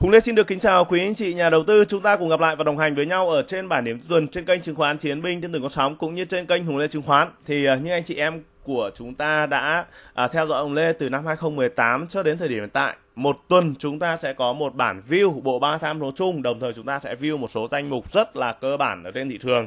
Hùng Lê xin được kính chào quý anh chị nhà đầu tư. Chúng ta cùng gặp lại và đồng hành với nhau ở trên bản điểm tuần trên kênh chứng khoán Chiến binh trên từng con sóng cũng như trên kênh Hùng Lê chứng khoán. Thì à, như anh chị em của chúng ta đã à, theo dõi ông Lê từ năm 2018 cho đến thời điểm hiện tại. Một tuần chúng ta sẽ có một bản view bộ ba tham số chung, đồng thời chúng ta sẽ view một số danh mục rất là cơ bản ở trên thị trường.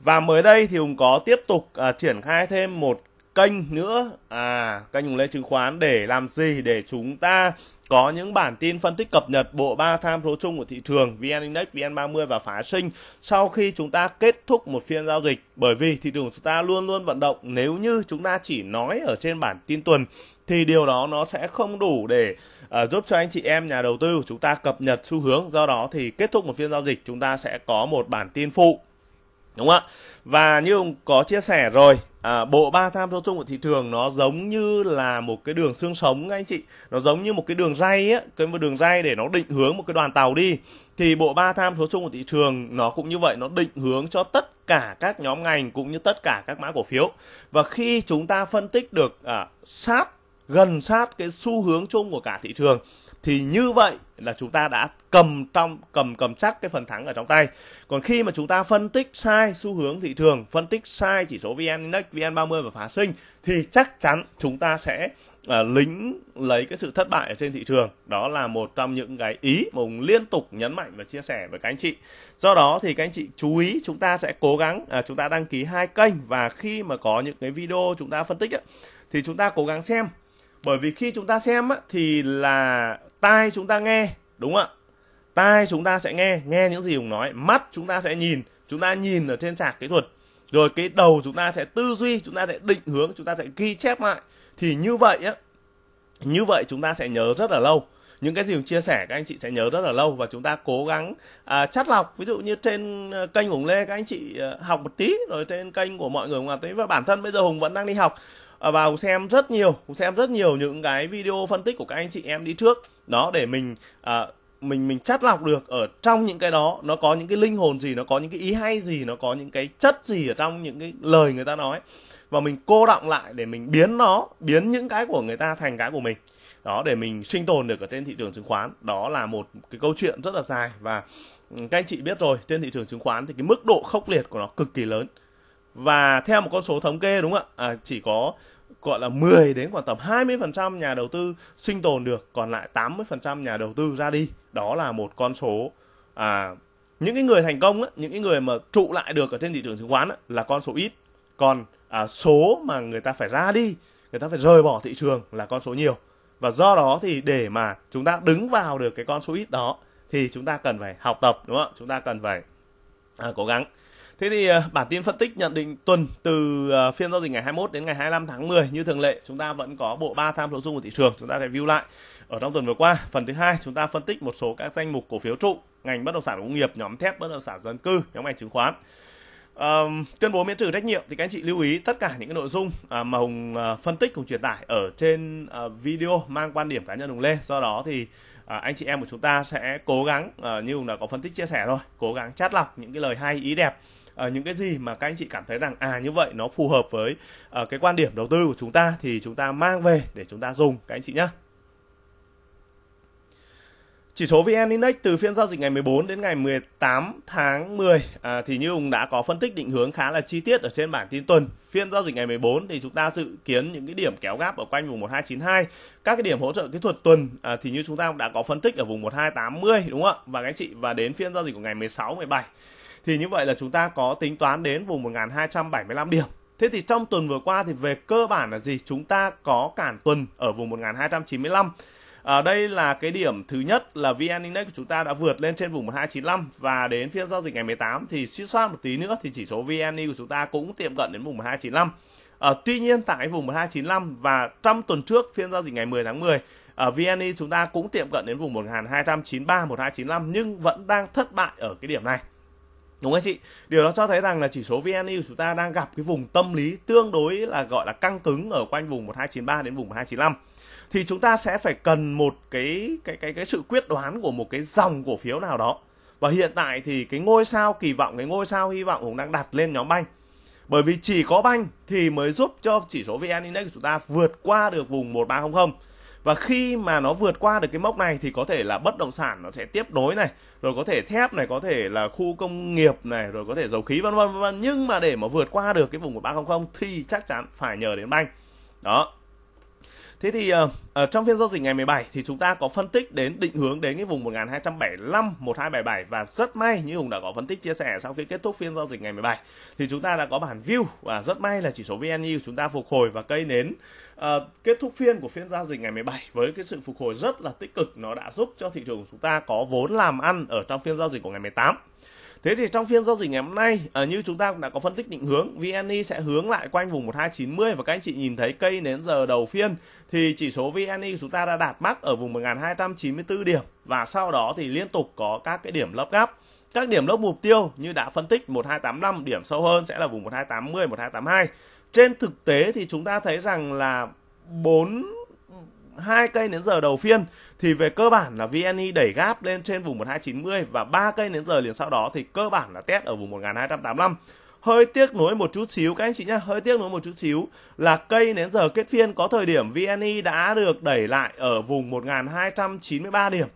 Và mới đây thì Hùng có tiếp tục à, triển khai thêm một kênh nữa à kênh Hùng Lê chứng khoán để làm gì để chúng ta có những bản tin phân tích cập nhật bộ ba tham số chung của thị trường VN Index, VN30 và phá sinh sau khi chúng ta kết thúc một phiên giao dịch bởi vì thị trường của chúng ta luôn luôn vận động nếu như chúng ta chỉ nói ở trên bản tin tuần thì điều đó nó sẽ không đủ để uh, giúp cho anh chị em nhà đầu tư chúng ta cập nhật xu hướng do đó thì kết thúc một phiên giao dịch chúng ta sẽ có một bản tin phụ đúng không ạ và như ông có chia sẻ rồi à, bộ ba tham số chung của thị trường nó giống như là một cái đường xương sống các anh chị nó giống như một cái đường ray á cái một đường ray để nó định hướng một cái đoàn tàu đi thì bộ ba tham số chung của thị trường nó cũng như vậy nó định hướng cho tất cả các nhóm ngành cũng như tất cả các mã cổ phiếu và khi chúng ta phân tích được à, sát gần sát cái xu hướng chung của cả thị trường thì như vậy là chúng ta đã cầm trong cầm cầm chắc cái phần thắng ở trong tay. Còn khi mà chúng ta phân tích sai xu hướng thị trường, phân tích sai chỉ số VN Index, VN30 và phá sinh thì chắc chắn chúng ta sẽ à, lính lấy cái sự thất bại ở trên thị trường đó là một trong những cái ý mà hùng liên tục nhấn mạnh và chia sẻ với các anh chị do đó thì các anh chị chú ý chúng ta sẽ cố gắng à, chúng ta đăng ký hai kênh và khi mà có những cái video chúng ta phân tích ấy, thì chúng ta cố gắng xem bởi vì khi chúng ta xem ấy, thì là tai chúng ta nghe đúng không ạ tai chúng ta sẽ nghe nghe những gì hùng nói mắt chúng ta sẽ nhìn chúng ta nhìn ở trên trạc kỹ thuật rồi cái đầu chúng ta sẽ tư duy chúng ta sẽ định hướng chúng ta sẽ ghi chép lại thì như vậy á như vậy chúng ta sẽ nhớ rất là lâu những cái gì hùng chia sẻ các anh chị sẽ nhớ rất là lâu và chúng ta cố gắng à, chắt lọc ví dụ như trên à, kênh của hùng lê các anh chị à, học một tí rồi trên kênh của mọi người ngoài học tí và bản thân bây giờ hùng vẫn đang đi học Ờ, và Hùng xem rất nhiều Hùng xem rất nhiều những cái video phân tích của các anh chị em đi trước đó để mình à, mình mình chắt lọc được ở trong những cái đó nó có những cái linh hồn gì nó có những cái ý hay gì nó có những cái chất gì ở trong những cái lời người ta nói và mình cô động lại để mình biến nó biến những cái của người ta thành cái của mình đó để mình sinh tồn được ở trên thị trường chứng khoán đó là một cái câu chuyện rất là dài và ừ, các anh chị biết rồi trên thị trường chứng khoán thì cái mức độ khốc liệt của nó cực kỳ lớn và theo một con số thống kê đúng không ạ à, chỉ có gọi là 10 đến khoảng tầm 20% nhà đầu tư sinh tồn được, còn lại 80% nhà đầu tư ra đi. Đó là một con số à những cái người thành công á, những cái người mà trụ lại được ở trên thị trường chứng khoán á, là con số ít. Còn à, số mà người ta phải ra đi, người ta phải rời bỏ thị trường là con số nhiều. Và do đó thì để mà chúng ta đứng vào được cái con số ít đó thì chúng ta cần phải học tập đúng không ạ? Chúng ta cần phải à, cố gắng Thế thì ờ, bản tin phân tích nhận định tuần từ ờ, phiên giao dịch ngày 21 đến ngày 25 tháng 10 như thường lệ chúng ta vẫn có bộ ba tham số chung của thị trường chúng ta review lại ở trong tuần vừa qua phần thứ hai chúng ta phân tích một số các danh mục cổ phiếu trụ ngành bất động sản công nghiệp nhóm thép bất động sản dân cư nhóm ngành chứng khoán um, tuyên bố miễn trừ trách nhiệm thì các anh chị lưu ý tất cả những cái nội dung uh, mà hùng uh, phân tích cùng truyền tải ở trên uh, video mang quan điểm cá nhân hùng lê do đó thì uh, anh chị em của chúng ta sẽ cố gắng uh, như hùng đã có phân tích chia sẻ rồi cố gắng chắt lọc những cái lời hay ý đẹp Ờ, những cái gì mà các anh chị cảm thấy rằng à như vậy nó phù hợp với ờ, cái quan điểm đầu tư của chúng ta thì chúng ta mang về để chúng ta dùng các anh chị nhé chỉ số VN Index từ phiên giao dịch ngày 14 đến ngày 18 tháng 10 à, thì như Hùng đã có phân tích định hướng khá là chi tiết ở trên bản tin tuần. Phiên giao dịch ngày 14 thì chúng ta dự kiến những cái điểm kéo gáp ở quanh vùng 1292. Các cái điểm hỗ trợ kỹ thuật tuần à, thì như chúng ta cũng đã có phân tích ở vùng 1280 đúng không ạ? Và các anh chị và đến phiên giao dịch của ngày 16 17 thì như vậy là chúng ta có tính toán đến vùng 1275 điểm Thế thì trong tuần vừa qua thì về cơ bản là gì? Chúng ta có cản tuần ở vùng 1295. ở à, đây là cái điểm thứ nhất là VN Index của chúng ta đã vượt lên trên vùng 1295 và đến phiên giao dịch ngày 18 thì suy soát một tí nữa thì chỉ số VNI của chúng ta cũng tiệm cận đến vùng 1295. À, tuy nhiên tại vùng 1295 và trong tuần trước phiên giao dịch ngày 10 tháng 10 ở VNI chúng ta cũng tiệm cận đến vùng 1293 1295 nhưng vẫn đang thất bại ở cái điểm này đúng không anh chị điều đó cho thấy rằng là chỉ số vn index chúng ta đang gặp cái vùng tâm lý tương đối là gọi là căng cứng ở quanh vùng 1293 đến vùng 1295 thì chúng ta sẽ phải cần một cái cái cái cái sự quyết đoán của một cái dòng cổ phiếu nào đó và hiện tại thì cái ngôi sao kỳ vọng cái ngôi sao hy vọng cũng đang đặt lên nhóm banh bởi vì chỉ có banh thì mới giúp cho chỉ số vn index của chúng ta vượt qua được vùng 1300 và khi mà nó vượt qua được cái mốc này thì có thể là bất động sản nó sẽ tiếp nối này rồi có thể thép này có thể là khu công nghiệp này rồi có thể dầu khí vân vân vân nhưng mà để mà vượt qua được cái vùng của không thì chắc chắn phải nhờ đến banh đó Thế thì uh, trong phiên giao dịch ngày 17 thì chúng ta có phân tích đến định hướng đến cái vùng 1275 1277 và rất may như Hùng đã có phân tích chia sẻ sau khi kết thúc phiên giao dịch ngày 17 thì chúng ta đã có bản view và rất may là chỉ số VNU e chúng ta phục hồi và cây nến uh, kết thúc phiên của phiên giao dịch ngày 17 với cái sự phục hồi rất là tích cực nó đã giúp cho thị trường của chúng ta có vốn làm ăn ở trong phiên giao dịch của ngày 18. Thế thì trong phiên giao dịch ngày hôm nay à, như chúng ta cũng đã có phân tích định hướng, VNE sẽ hướng lại quanh vùng 1290 và các anh chị nhìn thấy cây đến giờ đầu phiên thì chỉ số VNE chúng ta đã đạt mắc ở vùng 1294 điểm và sau đó thì liên tục có các cái điểm lấp gáp. Các điểm lấp mục tiêu như đã phân tích 1285 điểm sâu hơn sẽ là vùng 1280 1282. Trên thực tế thì chúng ta thấy rằng là 4 hai cây đến giờ đầu phiên thì về cơ bản là VNI đẩy gáp lên trên vùng 1290 và ba cây đến giờ liền sau đó thì cơ bản là test ở vùng 1285 hơi tiếc nuối một chút xíu các anh chị nhé hơi tiếc nuối một chút xíu là cây đến giờ kết phiên có thời điểm VNI đã được đẩy lại ở vùng 1293 điểm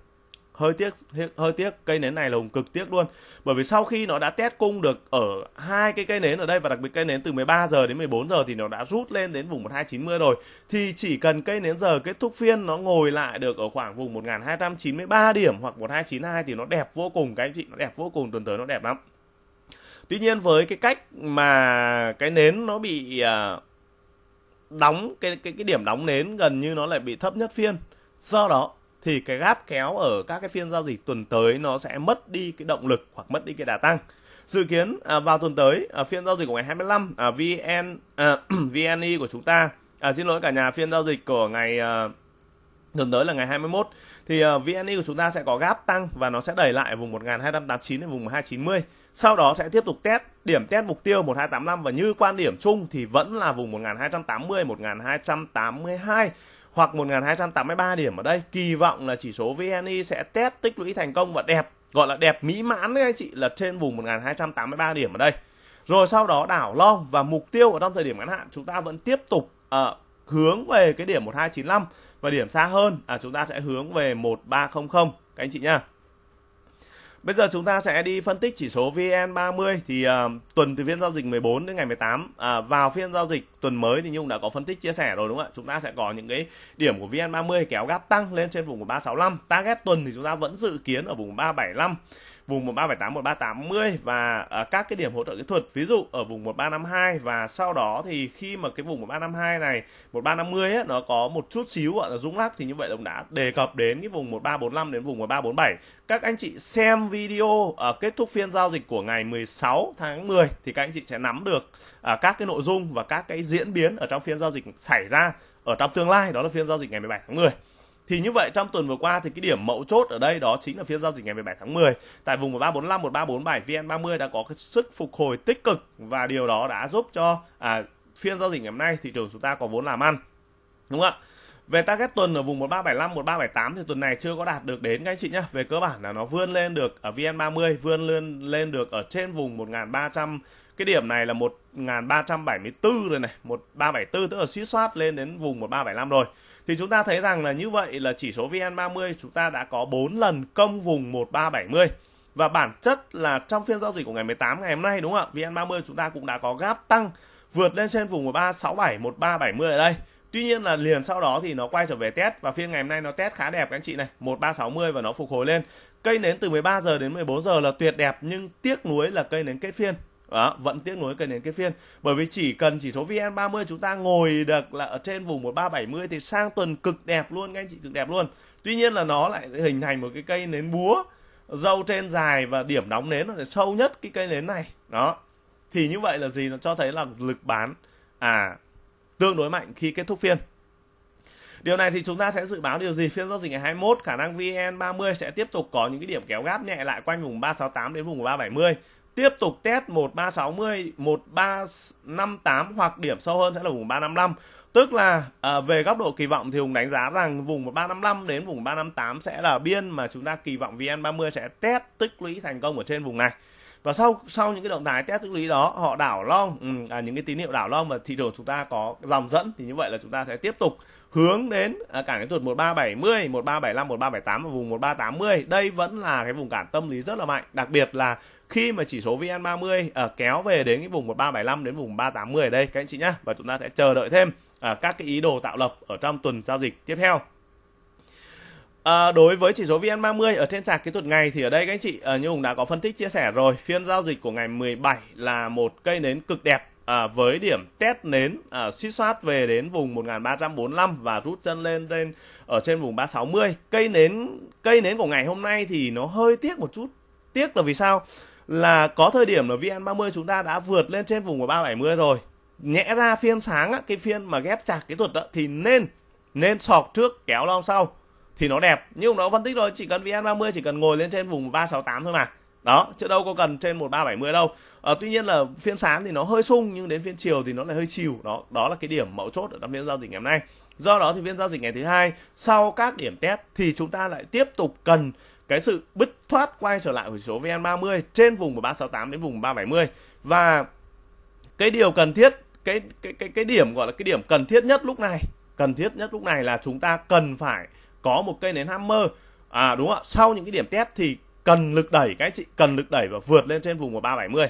hơi tiếc hơi tiếc cây nến này là hùng cực tiếc luôn bởi vì sau khi nó đã test cung được ở hai cái cây nến ở đây và đặc biệt cây nến từ 13 giờ đến 14 giờ thì nó đã rút lên đến vùng 1290 rồi thì chỉ cần cây nến giờ kết thúc phiên nó ngồi lại được ở khoảng vùng 1293 điểm hoặc 1292 thì nó đẹp vô cùng các anh chị nó đẹp vô cùng tuần tới nó đẹp lắm tuy nhiên với cái cách mà cái nến nó bị à, đóng cái cái cái điểm đóng nến gần như nó lại bị thấp nhất phiên do đó thì cái gáp kéo ở các cái phiên giao dịch tuần tới nó sẽ mất đi cái động lực hoặc mất đi cái đà tăng. Dự kiến à, vào tuần tới à, phiên giao dịch của ngày 25 à, VN à, VNI của chúng ta à, xin lỗi cả nhà phiên giao dịch của ngày à, tuần tới là ngày 21 thì uh, à, VNI của chúng ta sẽ có gap tăng và nó sẽ đẩy lại vùng 1289 đến vùng 1290. Sau đó sẽ tiếp tục test điểm test mục tiêu 1285 và như quan điểm chung thì vẫn là vùng 1280 1282 hoặc 1283 điểm ở đây. Kỳ vọng là chỉ số VNI sẽ test tích lũy thành công và đẹp, gọi là đẹp mỹ mãn đấy anh chị là trên vùng 1283 điểm ở đây. Rồi sau đó đảo long và mục tiêu ở trong thời điểm ngắn hạn chúng ta vẫn tiếp tục uh, hướng về cái điểm 1295 và điểm xa hơn à, chúng ta sẽ hướng về 1300 các anh chị nhá. Bây giờ chúng ta sẽ đi phân tích chỉ số VN30 thì uh, tuần từ phiên giao dịch 14 đến ngày 18 à, vào phiên giao dịch tuần mới thì Nhung đã có phân tích chia sẻ rồi đúng không ạ? Chúng ta sẽ có những cái điểm của VN30 kéo gáp tăng lên trên vùng của 365. Target tuần thì chúng ta vẫn dự kiến ở vùng 375 vùng 1378 1380 và uh, các cái điểm hỗ trợ kỹ thuật ví dụ ở vùng 1352 và sau đó thì khi mà cái vùng 1352 này 1350 ấy, nó có một chút xíu gọi là rung lắc thì như vậy ông đã đề cập đến cái vùng 1345 đến vùng 1347 các anh chị xem video ở ờ, kết thúc phiên giao dịch của ngày 16 tháng 10 thì các anh chị sẽ nắm được uh, các cái nội dung và các cái diễn biến ở trong phiên giao dịch xảy ra ở trong tương lai đó là phiên giao dịch ngày 17 tháng 10 thì như vậy trong tuần vừa qua thì cái điểm mấu chốt ở đây đó chính là phiên giao dịch ngày 17 tháng 10 tại vùng 1345 1347 VN30 đã có cái sức phục hồi tích cực và điều đó đã giúp cho à, phiên giao dịch ngày hôm nay thị trường chúng ta có vốn làm ăn đúng không ạ về target tuần ở vùng 1375 1378 thì tuần này chưa có đạt được đến các anh chị nhé về cơ bản là nó vươn lên được ở VN30 vươn lên lên được ở trên vùng 1300 cái điểm này là 1374 rồi này 1374 tức là suy soát lên đến vùng 1375 rồi thì chúng ta thấy rằng là như vậy là chỉ số VN30 chúng ta đã có 4 lần công vùng 1370 và bản chất là trong phiên giao dịch của ngày 18 ngày hôm nay đúng không ạ? VN30 chúng ta cũng đã có gáp tăng vượt lên trên vùng 1367 1370 ở đây. Tuy nhiên là liền sau đó thì nó quay trở về test và phiên ngày hôm nay nó test khá đẹp các anh chị này, 1360 và nó phục hồi lên. Cây nến từ 13 giờ đến 14 giờ là tuyệt đẹp nhưng tiếc nuối là cây nến kết phiên đó, vẫn tiếc nuối cần đến cái phiên bởi vì chỉ cần chỉ số VN30 chúng ta ngồi được là ở trên vùng 1370 thì sang tuần cực đẹp luôn các anh chị cực đẹp luôn tuy nhiên là nó lại hình thành một cái cây nến búa dâu trên dài và điểm đóng nến là sâu nhất cái cây nến này đó thì như vậy là gì nó cho thấy là lực bán à tương đối mạnh khi kết thúc phiên Điều này thì chúng ta sẽ dự báo điều gì phiên giao dịch ngày 21 khả năng VN30 sẽ tiếp tục có những cái điểm kéo gáp nhẹ lại quanh vùng 368 đến vùng 370 Tiếp tục test 1360, 1358 hoặc điểm sâu hơn sẽ là vùng 355. Tức là à, về góc độ kỳ vọng thì Hùng đánh giá rằng vùng 1355 đến vùng 358 sẽ là biên mà chúng ta kỳ vọng VN30 sẽ test tích lũy thành công ở trên vùng này. Và sau sau những cái động thái test tích lũy đó, họ đảo long, ừ, à, những cái tín hiệu đảo long và thị trường chúng ta có dòng dẫn thì như vậy là chúng ta sẽ tiếp tục hướng đến à, cản cái tuột 1370, 1375, 1378 và vùng 1380. Đây vẫn là cái vùng cản tâm lý rất là mạnh, đặc biệt là khi mà chỉ số VN30 uh, à, kéo về đến cái vùng 1375 đến vùng 380 ở đây các anh chị nhá và chúng ta sẽ chờ đợi thêm uh, các cái ý đồ tạo lập ở trong tuần giao dịch tiếp theo À, đối với chỉ số VN30 ở trên sàn kỹ thuật ngày thì ở đây các anh chị à, như Hùng đã có phân tích chia sẻ rồi phiên giao dịch của ngày 17 là một cây nến cực đẹp à, với điểm test nến à, suy soát về đến vùng 1345 và rút chân lên lên ở trên vùng 360 cây nến cây nến của ngày hôm nay thì nó hơi tiếc một chút tiếc là vì sao là có thời điểm là VN30 chúng ta đã vượt lên trên vùng của 370 rồi. Nhẽ ra phiên sáng á, cái phiên mà ghép chặt kỹ thuật á, thì nên nên sọt trước kéo long sau thì nó đẹp. Nhưng nó phân tích rồi chỉ cần VN30 chỉ cần ngồi lên trên vùng 368 thôi mà. Đó, chứ đâu có cần trên 1370 đâu. À, tuy nhiên là phiên sáng thì nó hơi sung nhưng đến phiên chiều thì nó lại hơi chiều. Đó, đó là cái điểm mẫu chốt ở trong phiên giao dịch ngày hôm nay. Do đó thì phiên giao dịch ngày thứ hai sau các điểm test thì chúng ta lại tiếp tục cần cái sự bứt thoát quay trở lại của số VN30 trên vùng của 368 đến vùng 370 và cái điều cần thiết cái cái cái cái điểm gọi là cái điểm cần thiết nhất lúc này cần thiết nhất lúc này là chúng ta cần phải có một cây nến hammer à đúng ạ sau những cái điểm test thì cần lực đẩy cái chị cần lực đẩy và vượt lên trên vùng của 370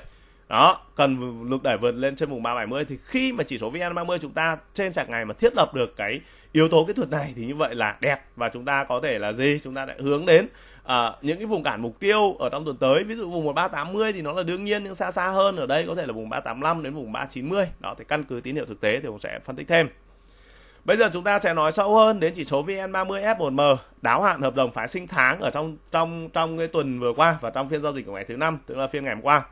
đó cần lực đẩy vượt lên trên vùng 370 thì khi mà chỉ số VN30 chúng ta trên chặng ngày mà thiết lập được cái yếu tố kỹ thuật này thì như vậy là đẹp và chúng ta có thể là gì chúng ta lại hướng đến à, những cái vùng cản mục tiêu ở trong tuần tới ví dụ vùng 1380 thì nó là đương nhiên nhưng xa xa hơn ở đây có thể là vùng 385 đến vùng 390 đó thì căn cứ tín hiệu thực tế thì cũng sẽ phân tích thêm Bây giờ chúng ta sẽ nói sâu hơn đến chỉ số VN30F1M đáo hạn hợp đồng phái sinh tháng ở trong trong trong cái tuần vừa qua và trong phiên giao dịch của ngày thứ năm tức là phiên ngày hôm qua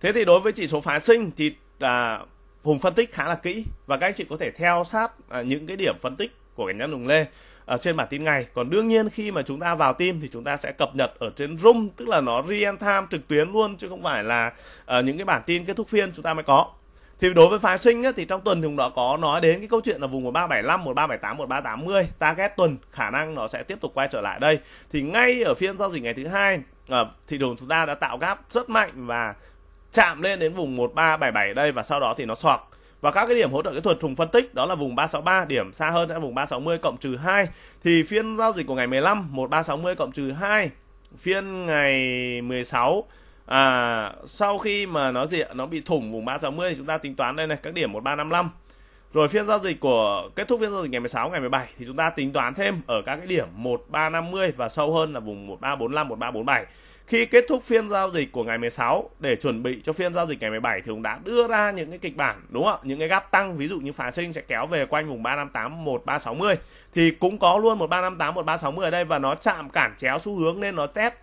thế thì đối với chỉ số phá sinh thì à, hùng phân tích khá là kỹ và các anh chị có thể theo sát à, những cái điểm phân tích của cảnh nhân hùng lê ở trên bản tin ngày còn đương nhiên khi mà chúng ta vào tim thì chúng ta sẽ cập nhật ở trên room tức là nó real time trực tuyến luôn chứ không phải là uh, những cái bản tin kết thúc phiên chúng ta mới có thì đối với phái sinh á, thì trong tuần thì cũng đã có nói đến cái câu chuyện là vùng 1375, 1378, 1380 target tuần khả năng nó sẽ tiếp tục quay trở lại đây thì ngay ở phiên giao dịch ngày thứ hai uh, thị trường chúng ta đã tạo gap rất mạnh và chạm lên đến vùng 1377 đây và sau đó thì nó xoạc và các cái điểm hỗ trợ kỹ thuật thùng phân tích đó là vùng 363 điểm xa hơn là vùng 360 cộng trừ 2 thì phiên giao dịch của ngày 15 1360 cộng trừ 2 phiên ngày 16 à, sau khi mà nó gì nó bị thủng vùng 360 thì chúng ta tính toán đây này các điểm 1355 rồi phiên giao dịch của kết thúc phiên giao dịch ngày 16 ngày 17 thì chúng ta tính toán thêm ở các cái điểm 1350 và sâu hơn là vùng 1345 1347 khi kết thúc phiên giao dịch của ngày 16 để chuẩn bị cho phiên giao dịch ngày 17 thì ông đã đưa ra những cái kịch bản đúng không ạ? Những cái gáp tăng ví dụ như phá sinh sẽ kéo về quanh vùng 358 1360 thì cũng có luôn 1358 1360 ở đây và nó chạm cản chéo xu hướng nên nó test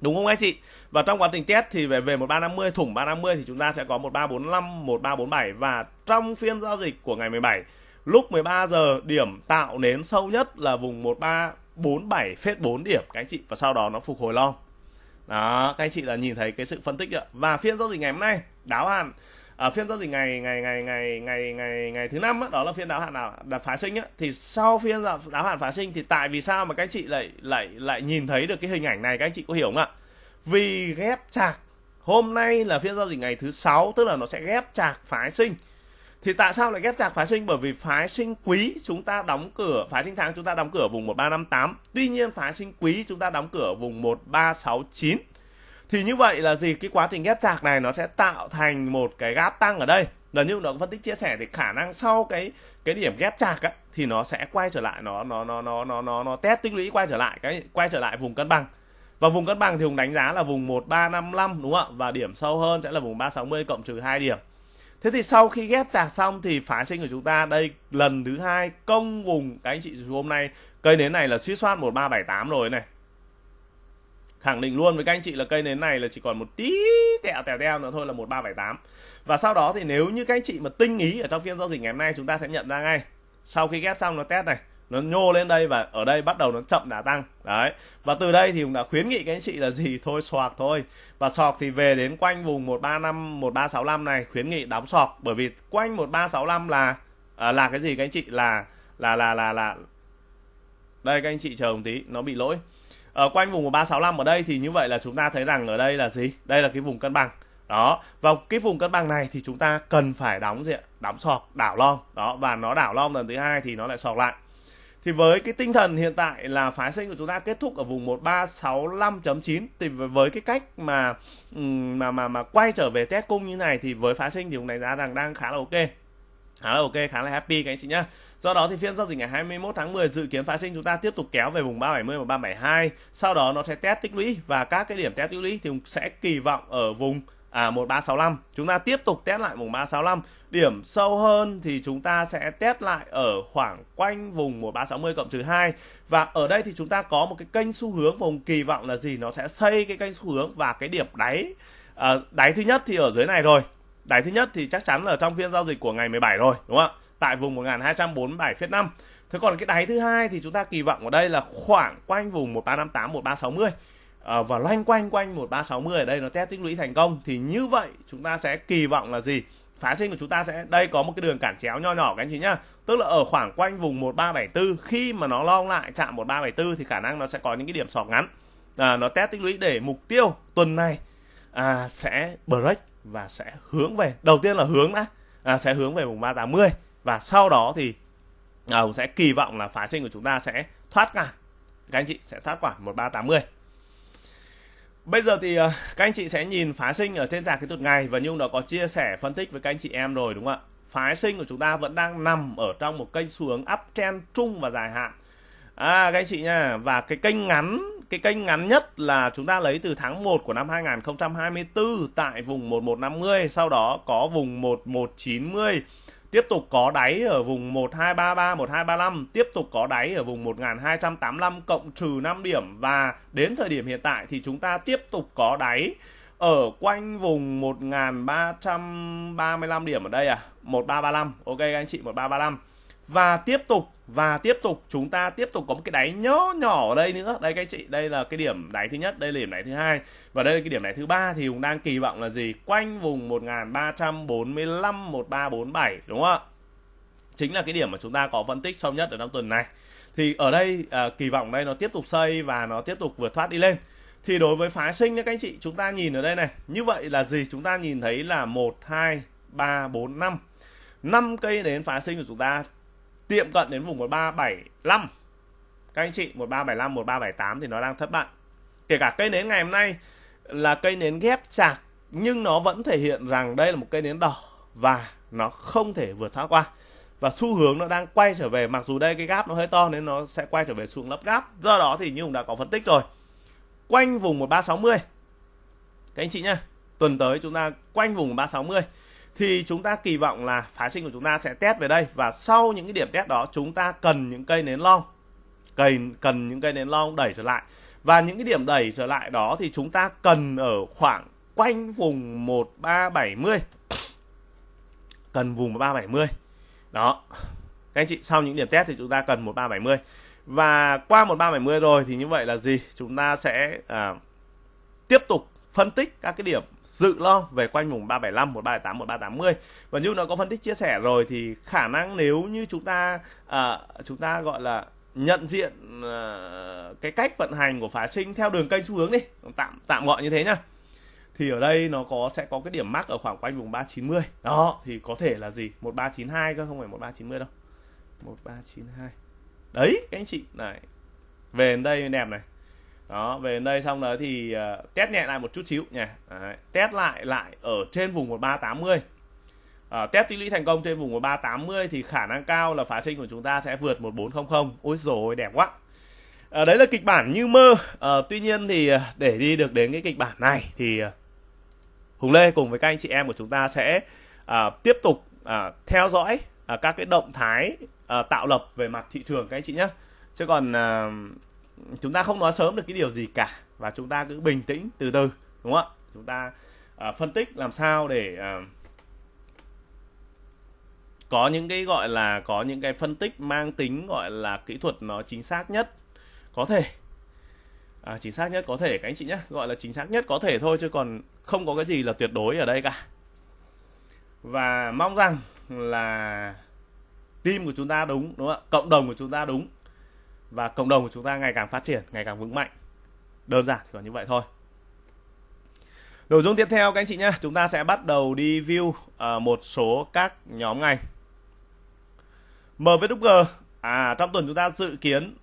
Đúng không anh chị? Và trong quá trình test thì về về 1350 thủng 350 thì chúng ta sẽ có 1345, 1347 và trong phiên giao dịch của ngày 17 lúc 13 giờ điểm tạo nến sâu nhất là vùng 1347 phết 4 điểm các anh chị và sau đó nó phục hồi long đó các anh chị là nhìn thấy cái sự phân tích ạ và phiên giao dịch ngày hôm nay đáo hạn ở à, phiên giao dịch ngày ngày ngày ngày ngày ngày ngày thứ năm đó là phiên đáo hạn nào đặt phá sinh á thì sau phiên đáo hạn phá sinh thì tại vì sao mà các anh chị lại lại lại nhìn thấy được cái hình ảnh này các anh chị có hiểu không ạ vì ghép chạc hôm nay là phiên giao dịch ngày thứ sáu tức là nó sẽ ghép chạc phái sinh thì tại sao lại ghép chặt phái sinh bởi vì phái sinh quý chúng ta đóng cửa phái sinh tháng chúng ta đóng cửa vùng 1358 tuy nhiên phái sinh quý chúng ta đóng cửa vùng 1369 thì như vậy là gì cái quá trình ghép chặt này nó sẽ tạo thành một cái gáp tăng ở đây là như động phân tích chia sẻ thì khả năng sau cái cái điểm ghép chặt á, thì nó sẽ quay trở lại nó nó nó nó nó nó nó test tích lũy quay trở lại cái quay trở lại vùng cân bằng và vùng cân bằng thì Hùng đánh giá là vùng 1355 đúng không ạ? Và điểm sâu hơn sẽ là vùng 360 cộng trừ 2 điểm. Thế thì sau khi ghép chạc xong thì phá sinh của chúng ta đây lần thứ hai công vùng các anh chị hôm nay cây nến này là suýt soát 1378 rồi này. Khẳng định luôn với các anh chị là cây nến này là chỉ còn một tí tẹo tẹo tẹo nữa thôi là 1378. Và sau đó thì nếu như các anh chị mà tinh ý ở trong phiên giao dịch ngày hôm nay chúng ta sẽ nhận ra ngay. Sau khi ghép xong nó test này nó nhô lên đây và ở đây bắt đầu nó chậm đà tăng đấy và từ đây thì cũng đã khuyến nghị các anh chị là gì thôi sọt thôi và sọt thì về đến quanh vùng 135 1365 này khuyến nghị đóng sọt bởi vì quanh 1365 là à, là cái gì các anh chị là là là là là đây các anh chị chờ một tí nó bị lỗi ở ờ, quanh vùng 1365 ở đây thì như vậy là chúng ta thấy rằng ở đây là gì đây là cái vùng cân bằng đó và cái vùng cân bằng này thì chúng ta cần phải đóng diện đóng sọt đảo lon đó và nó đảo lon lần thứ hai thì nó lại sọt lại thì với cái tinh thần hiện tại là phái sinh của chúng ta kết thúc ở vùng 1365.9 thì với cái cách mà mà mà mà quay trở về test cung như này thì với phái sinh thì cũng đánh giá rằng đang khá là ok khá là ok khá là happy các anh chị nhá do đó thì phiên giao dịch ngày 21 tháng 10 dự kiến phái sinh chúng ta tiếp tục kéo về vùng 370 và 372 sau đó nó sẽ test tích lũy và các cái điểm test tích lũy thì cũng sẽ kỳ vọng ở vùng à 1365 chúng ta tiếp tục test lại vùng 365 điểm sâu hơn thì chúng ta sẽ test lại ở khoảng quanh vùng 1360 cộng trừ 2 và ở đây thì chúng ta có một cái kênh xu hướng vùng kỳ vọng là gì nó sẽ xây cái kênh xu hướng và cái điểm đáy à, đáy thứ nhất thì ở dưới này rồi đáy thứ nhất thì chắc chắn là trong phiên giao dịch của ngày 17 rồi đúng không ạ tại vùng 1247,5 Thế còn cái đáy thứ hai thì chúng ta kỳ vọng ở đây là khoảng quanh vùng 1358 1360 Ờ, và loanh quanh quanh 1360 ở đây nó test tích lũy thành công thì như vậy chúng ta sẽ kỳ vọng là gì phá trên của chúng ta sẽ đây có một cái đường cản chéo nho nhỏ các anh chị nhá tức là ở khoảng quanh vùng 1374 khi mà nó long lại chạm 1374 thì khả năng nó sẽ có những cái điểm sọt ngắn à, nó test tích lũy để mục tiêu tuần này à, sẽ break và sẽ hướng về đầu tiên là hướng đã à, sẽ hướng về vùng 380 và sau đó thì à, sẽ kỳ vọng là phá trên của chúng ta sẽ thoát cả các anh chị sẽ thoát khoảng 1380 Bây giờ thì ờ, các anh chị sẽ nhìn phái sinh ở trên giảm kỹ thuật ngày và Nhung đã có chia sẻ phân tích với các anh chị em rồi đúng không ạ? Phái sinh của chúng ta vẫn đang nằm ở trong một kênh xuống uptrend trung và dài hạn. À các anh chị nha, và cái kênh ngắn, cái kênh ngắn nhất là chúng ta lấy từ tháng 1 của năm 2024 tại vùng 1150, sau đó có vùng 1190 tiếp tục có đáy ở vùng 1233 1235 tiếp tục có đáy ở vùng 1285 cộng trừ 5 điểm và đến thời điểm hiện tại thì chúng ta tiếp tục có đáy ở quanh vùng 1335 điểm ở đây à 1335 ok các anh chị 1335 và tiếp tục và tiếp tục chúng ta tiếp tục có một cái đáy nhỏ nhỏ ở đây nữa đây các chị đây là cái điểm đáy thứ nhất đây là điểm đáy thứ hai và đây là cái điểm đáy thứ ba thì cũng đang kỳ vọng là gì quanh vùng 1345 1347 đúng không ạ chính là cái điểm mà chúng ta có phân tích sâu nhất ở trong tuần này thì ở đây à, kỳ vọng đây nó tiếp tục xây và nó tiếp tục vượt thoát đi lên thì đối với phá sinh các anh chị chúng ta nhìn ở đây này như vậy là gì chúng ta nhìn thấy là một hai ba bốn năm năm cây đến phá sinh của chúng ta tiệm cận đến vùng 1375 các anh chị 1375 1378 thì nó đang thất bại kể cả cây nến ngày hôm nay là cây nến ghép chạc nhưng nó vẫn thể hiện rằng đây là một cây nến đỏ và nó không thể vượt thoát qua và xu hướng nó đang quay trở về mặc dù đây cái gáp nó hơi to nên nó sẽ quay trở về xuống lấp gáp. do đó thì như hùng đã có phân tích rồi quanh vùng 1360 các anh chị nhé. tuần tới chúng ta quanh vùng 360 thì chúng ta kỳ vọng là phái sinh của chúng ta sẽ test về đây và sau những cái điểm test đó chúng ta cần những cây nến long cần cần những cây nến long đẩy trở lại và những cái điểm đẩy trở lại đó thì chúng ta cần ở khoảng quanh vùng 1370 cần vùng 1370 đó các anh chị sau những điểm test thì chúng ta cần 1370 và qua 1370 rồi thì như vậy là gì chúng ta sẽ à, tiếp tục phân tích các cái điểm dự lo về quanh vùng 375, 138, 1380 và như nó có phân tích chia sẻ rồi thì khả năng nếu như chúng ta à, chúng ta gọi là nhận diện uh, cái cách vận hành của phá sinh theo đường kênh xu hướng đi tạm tạm gọi như thế nhá thì ở đây nó có sẽ có cái điểm mắc ở khoảng quanh vùng 390 đó thì có thể là gì 1392 cơ không phải 1390 đâu 1392 đấy các anh chị này về đây đẹp này đó về đây xong đó thì uh, test nhẹ lại một chút xíu nha Đấy, test lại lại ở trên vùng 1380 uh, à, test tích lũy thành công trên vùng 1380 thì khả năng cao là phá trinh của chúng ta sẽ vượt 1400 ôi rồi đẹp quá À, đấy là kịch bản như mơ à, tuy nhiên thì à, để đi được đến cái kịch bản này thì hùng lê cùng với các anh chị em của chúng ta sẽ à, tiếp tục à, theo dõi à, các cái động thái à, tạo lập về mặt thị trường các anh chị nhé chứ còn à, chúng ta không nói sớm được cái điều gì cả và chúng ta cứ bình tĩnh từ từ đúng không ạ chúng ta uh, phân tích làm sao để uh, có những cái gọi là có những cái phân tích mang tính gọi là kỹ thuật nó chính xác nhất có thể à, chính xác nhất có thể các anh chị nhé gọi là chính xác nhất có thể thôi chứ còn không có cái gì là tuyệt đối ở đây cả và mong rằng là team của chúng ta đúng đúng không ạ cộng đồng của chúng ta đúng và cộng đồng của chúng ta ngày càng phát triển ngày càng vững mạnh đơn giản thì còn như vậy thôi nội dung tiếp theo các anh chị nhé chúng ta sẽ bắt đầu đi view uh, một số các nhóm ngành mvg à trong tuần chúng ta dự kiến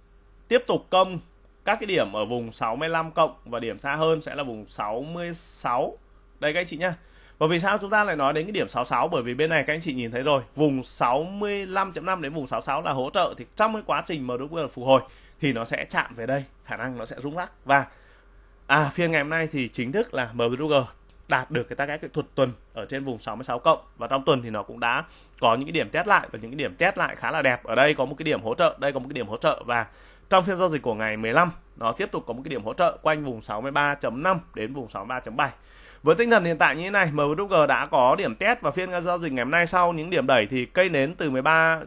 tiếp tục công các cái điểm ở vùng 65 cộng và điểm xa hơn sẽ là vùng 66 đây các anh chị nhé và vì sao chúng ta lại nói đến cái điểm 66 bởi vì bên này các anh chị nhìn thấy rồi vùng 65.5 đến vùng 66 là hỗ trợ thì trong cái quá trình mà MWR phục hồi thì nó sẽ chạm về đây khả năng nó sẽ rung lắc và à phiên ngày hôm nay thì chính thức là MWR đạt được cái target kỹ thuật tuần ở trên vùng 66 cộng và trong tuần thì nó cũng đã có những cái điểm test lại và những cái điểm test lại khá là đẹp ở đây có một cái điểm hỗ trợ đây có một cái điểm hỗ trợ và trong phiên giao dịch của ngày 15 nó tiếp tục có một cái điểm hỗ trợ quanh vùng 63.5 đến vùng 63.7 với tinh thần hiện tại như thế này, MWG đã có điểm test và phiên giao dịch ngày hôm nay sau những điểm đẩy thì cây nến từ 13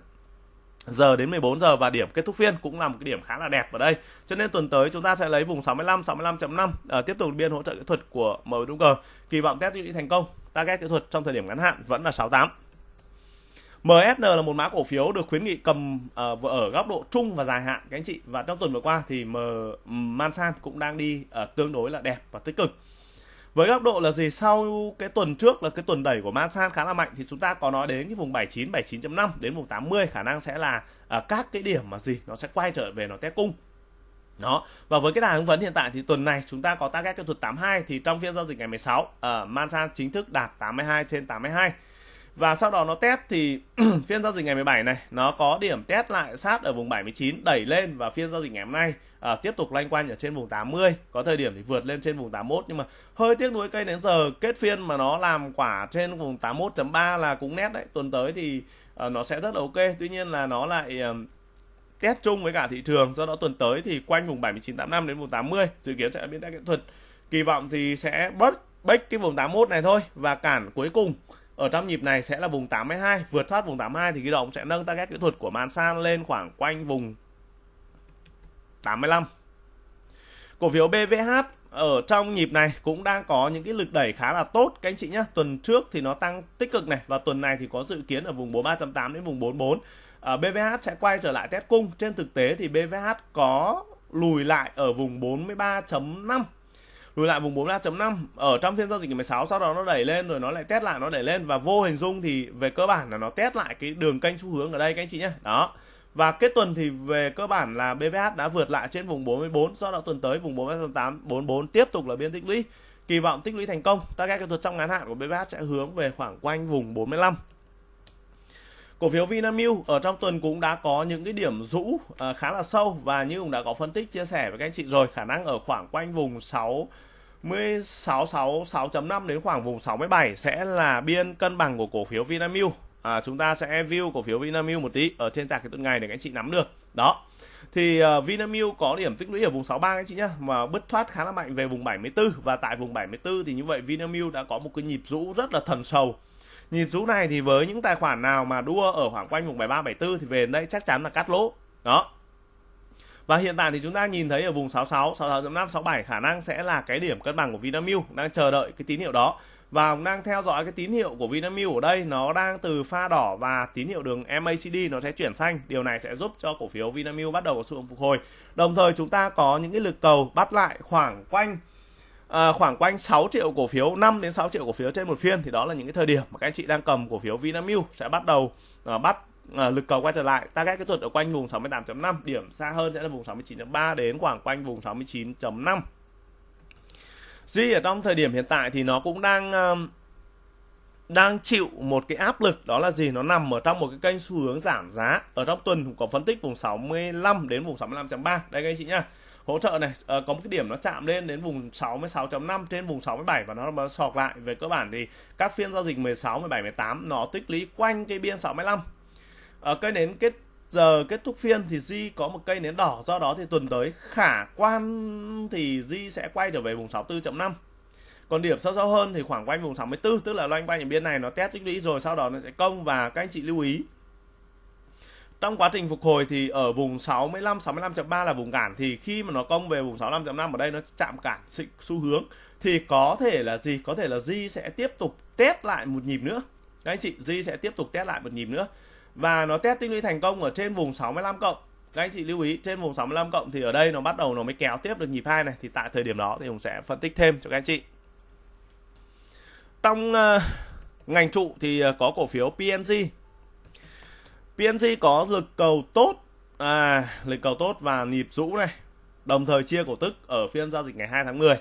giờ đến 14 giờ và điểm kết thúc phiên cũng là một cái điểm khá là đẹp ở đây. Cho nên tuần tới chúng ta sẽ lấy vùng 65 65.5 à, tiếp tục biên hỗ trợ kỹ thuật của MWG. Kỳ vọng test đi thành công. Target kỹ thuật trong thời điểm ngắn hạn vẫn là 68. MSN là một mã cổ phiếu được khuyến nghị cầm ở, ờ, ở góc độ trung và dài hạn các anh chị và trong tuần vừa qua thì M Mansan cũng đang đi ở ờ, tương đối là đẹp và tích cực với góc độ là gì sau cái tuần trước là cái tuần đẩy của Mansan khá là mạnh thì chúng ta có nói đến cái vùng 79 79.5 đến vùng 80 khả năng sẽ là à, các cái điểm mà gì nó sẽ quay trở về nó test cung đó và với cái đà hướng vấn hiện tại thì tuần này chúng ta có target kỹ thuật 82 thì trong phiên giao dịch ngày 16 ở uh, Mansan chính thức đạt 82 trên 82 và sau đó nó test thì phiên giao dịch ngày 17 này nó có điểm test lại sát ở vùng 79 đẩy lên và phiên giao dịch ngày hôm nay à, tiếp tục loanh quanh ở trên vùng 80 có thời điểm thì vượt lên trên vùng 81 nhưng mà hơi tiếc nuối cây đến giờ kết phiên mà nó làm quả trên vùng 81.3 là cũng nét đấy tuần tới thì à, nó sẽ rất là ok tuy nhiên là nó lại à, test chung với cả thị trường do đó tuần tới thì quanh vùng 79.85 đến vùng 80 dự kiến sẽ là biến tác kỹ thuật kỳ vọng thì sẽ bớt bách cái vùng 81 này thôi và cản cuối cùng ở trong nhịp này sẽ là vùng 82 vượt thoát vùng 82 thì cái động sẽ nâng target kỹ thuật của màn San lên khoảng quanh vùng 85 cổ phiếu BVH ở trong nhịp này cũng đang có những cái lực đẩy khá là tốt các anh chị nhé tuần trước thì nó tăng tích cực này và tuần này thì có dự kiến ở vùng 43.8 đến vùng 44 à, BVH sẽ quay trở lại test cung trên thực tế thì BVH có lùi lại ở vùng 43.5 lùi lại vùng 43.5 ở trong phiên giao dịch ngày 16 sau đó nó đẩy lên rồi nó lại test lại nó đẩy lên và vô hình dung thì về cơ bản là nó test lại cái đường kênh xu hướng ở đây các anh chị nhé đó và kết tuần thì về cơ bản là BVH đã vượt lại trên vùng 44 do đó tuần tới vùng 43.8 44 tiếp tục là biên tích lũy kỳ vọng tích lũy thành công ta target kỹ thuật trong ngắn hạn của BVH sẽ hướng về khoảng quanh vùng 45 cổ phiếu Vinamilk ở trong tuần cũng đã có những cái điểm rũ à, khá là sâu và như cũng đã có phân tích chia sẻ với các anh chị rồi khả năng ở khoảng quanh vùng 6 1666 6.5 đến khoảng vùng 67 sẽ là biên cân bằng của cổ phiếu Vinamilk. À, chúng ta sẽ view cổ phiếu Vinamilk một tí ở trên chart kỹ thuật ngày để các anh chị nắm được. Đó. Thì uh, Vinamilk có điểm tích lũy ở vùng 63 các anh chị nhá, mà bứt thoát khá là mạnh về vùng 74 và tại vùng 74 thì như vậy Vinamilk đã có một cái nhịp rũ rất là thần sầu. Nhịp rũ này thì với những tài khoản nào mà đua ở khoảng quanh vùng 73 74 thì về đây chắc chắn là cắt lỗ. Đó. Và hiện tại thì chúng ta nhìn thấy ở vùng 66, 66.5, 67 khả năng sẽ là cái điểm cân bằng của Vinamilk đang chờ đợi cái tín hiệu đó và cũng đang theo dõi cái tín hiệu của Vinamilk ở đây nó đang từ pha đỏ và tín hiệu đường MACD nó sẽ chuyển xanh điều này sẽ giúp cho cổ phiếu Vinamilk bắt đầu có xu hướng phục hồi đồng thời chúng ta có những cái lực cầu bắt lại khoảng quanh À, khoảng quanh 6 triệu cổ phiếu 5 đến 6 triệu cổ phiếu trên một phiên thì đó là những cái thời điểm mà các anh chị đang cầm cổ phiếu Vinamilk sẽ bắt đầu à, bắt à, lực cầu quay trở lại target kỹ thuật ở quanh vùng 68.5 điểm xa hơn sẽ là vùng 69.3 đến khoảng quanh vùng 69.5 Duy ở trong thời điểm hiện tại thì nó cũng đang đang chịu một cái áp lực đó là gì nó nằm ở trong một cái kênh xu hướng giảm giá ở trong tuần cũng có phân tích vùng 65 đến vùng 65.3 đây các anh chị nhá hỗ trợ này ờ, có một cái điểm nó chạm lên đến vùng 66.5 trên vùng 67 và nó, nó sọt lại về cơ bản thì các phiên giao dịch 16 17 18 nó tích lũy quanh cái biên 65 à, ờ, cây nến kết giờ kết thúc phiên thì Di có một cây nến đỏ do đó thì tuần tới khả quan thì Di sẽ quay trở về vùng 64.5 còn điểm sâu sâu hơn thì khoảng quanh vùng 64 tức là loanh quanh ở biên này nó test tích lũy rồi sau đó nó sẽ công và các anh chị lưu ý trong quá trình phục hồi thì ở vùng 65 65.3 là vùng cản thì khi mà nó công về vùng 65.5 ở đây nó chạm cản xu hướng thì có thể là gì có thể là Di sẽ tiếp tục test lại một nhịp nữa các anh chị Di sẽ tiếp tục test lại một nhịp nữa và nó test tích lũy thành công ở trên vùng 65 cộng các anh chị lưu ý trên vùng 65 cộng thì ở đây nó bắt đầu nó mới kéo tiếp được nhịp hai này thì tại thời điểm đó thì hùng sẽ phân tích thêm cho các anh chị trong uh, ngành trụ thì ờ, có cổ phiếu PNG PNG có lực cầu tốt à, lực cầu tốt và nhịp rũ này đồng thời chia cổ tức ở phiên giao dịch ngày 2 tháng 10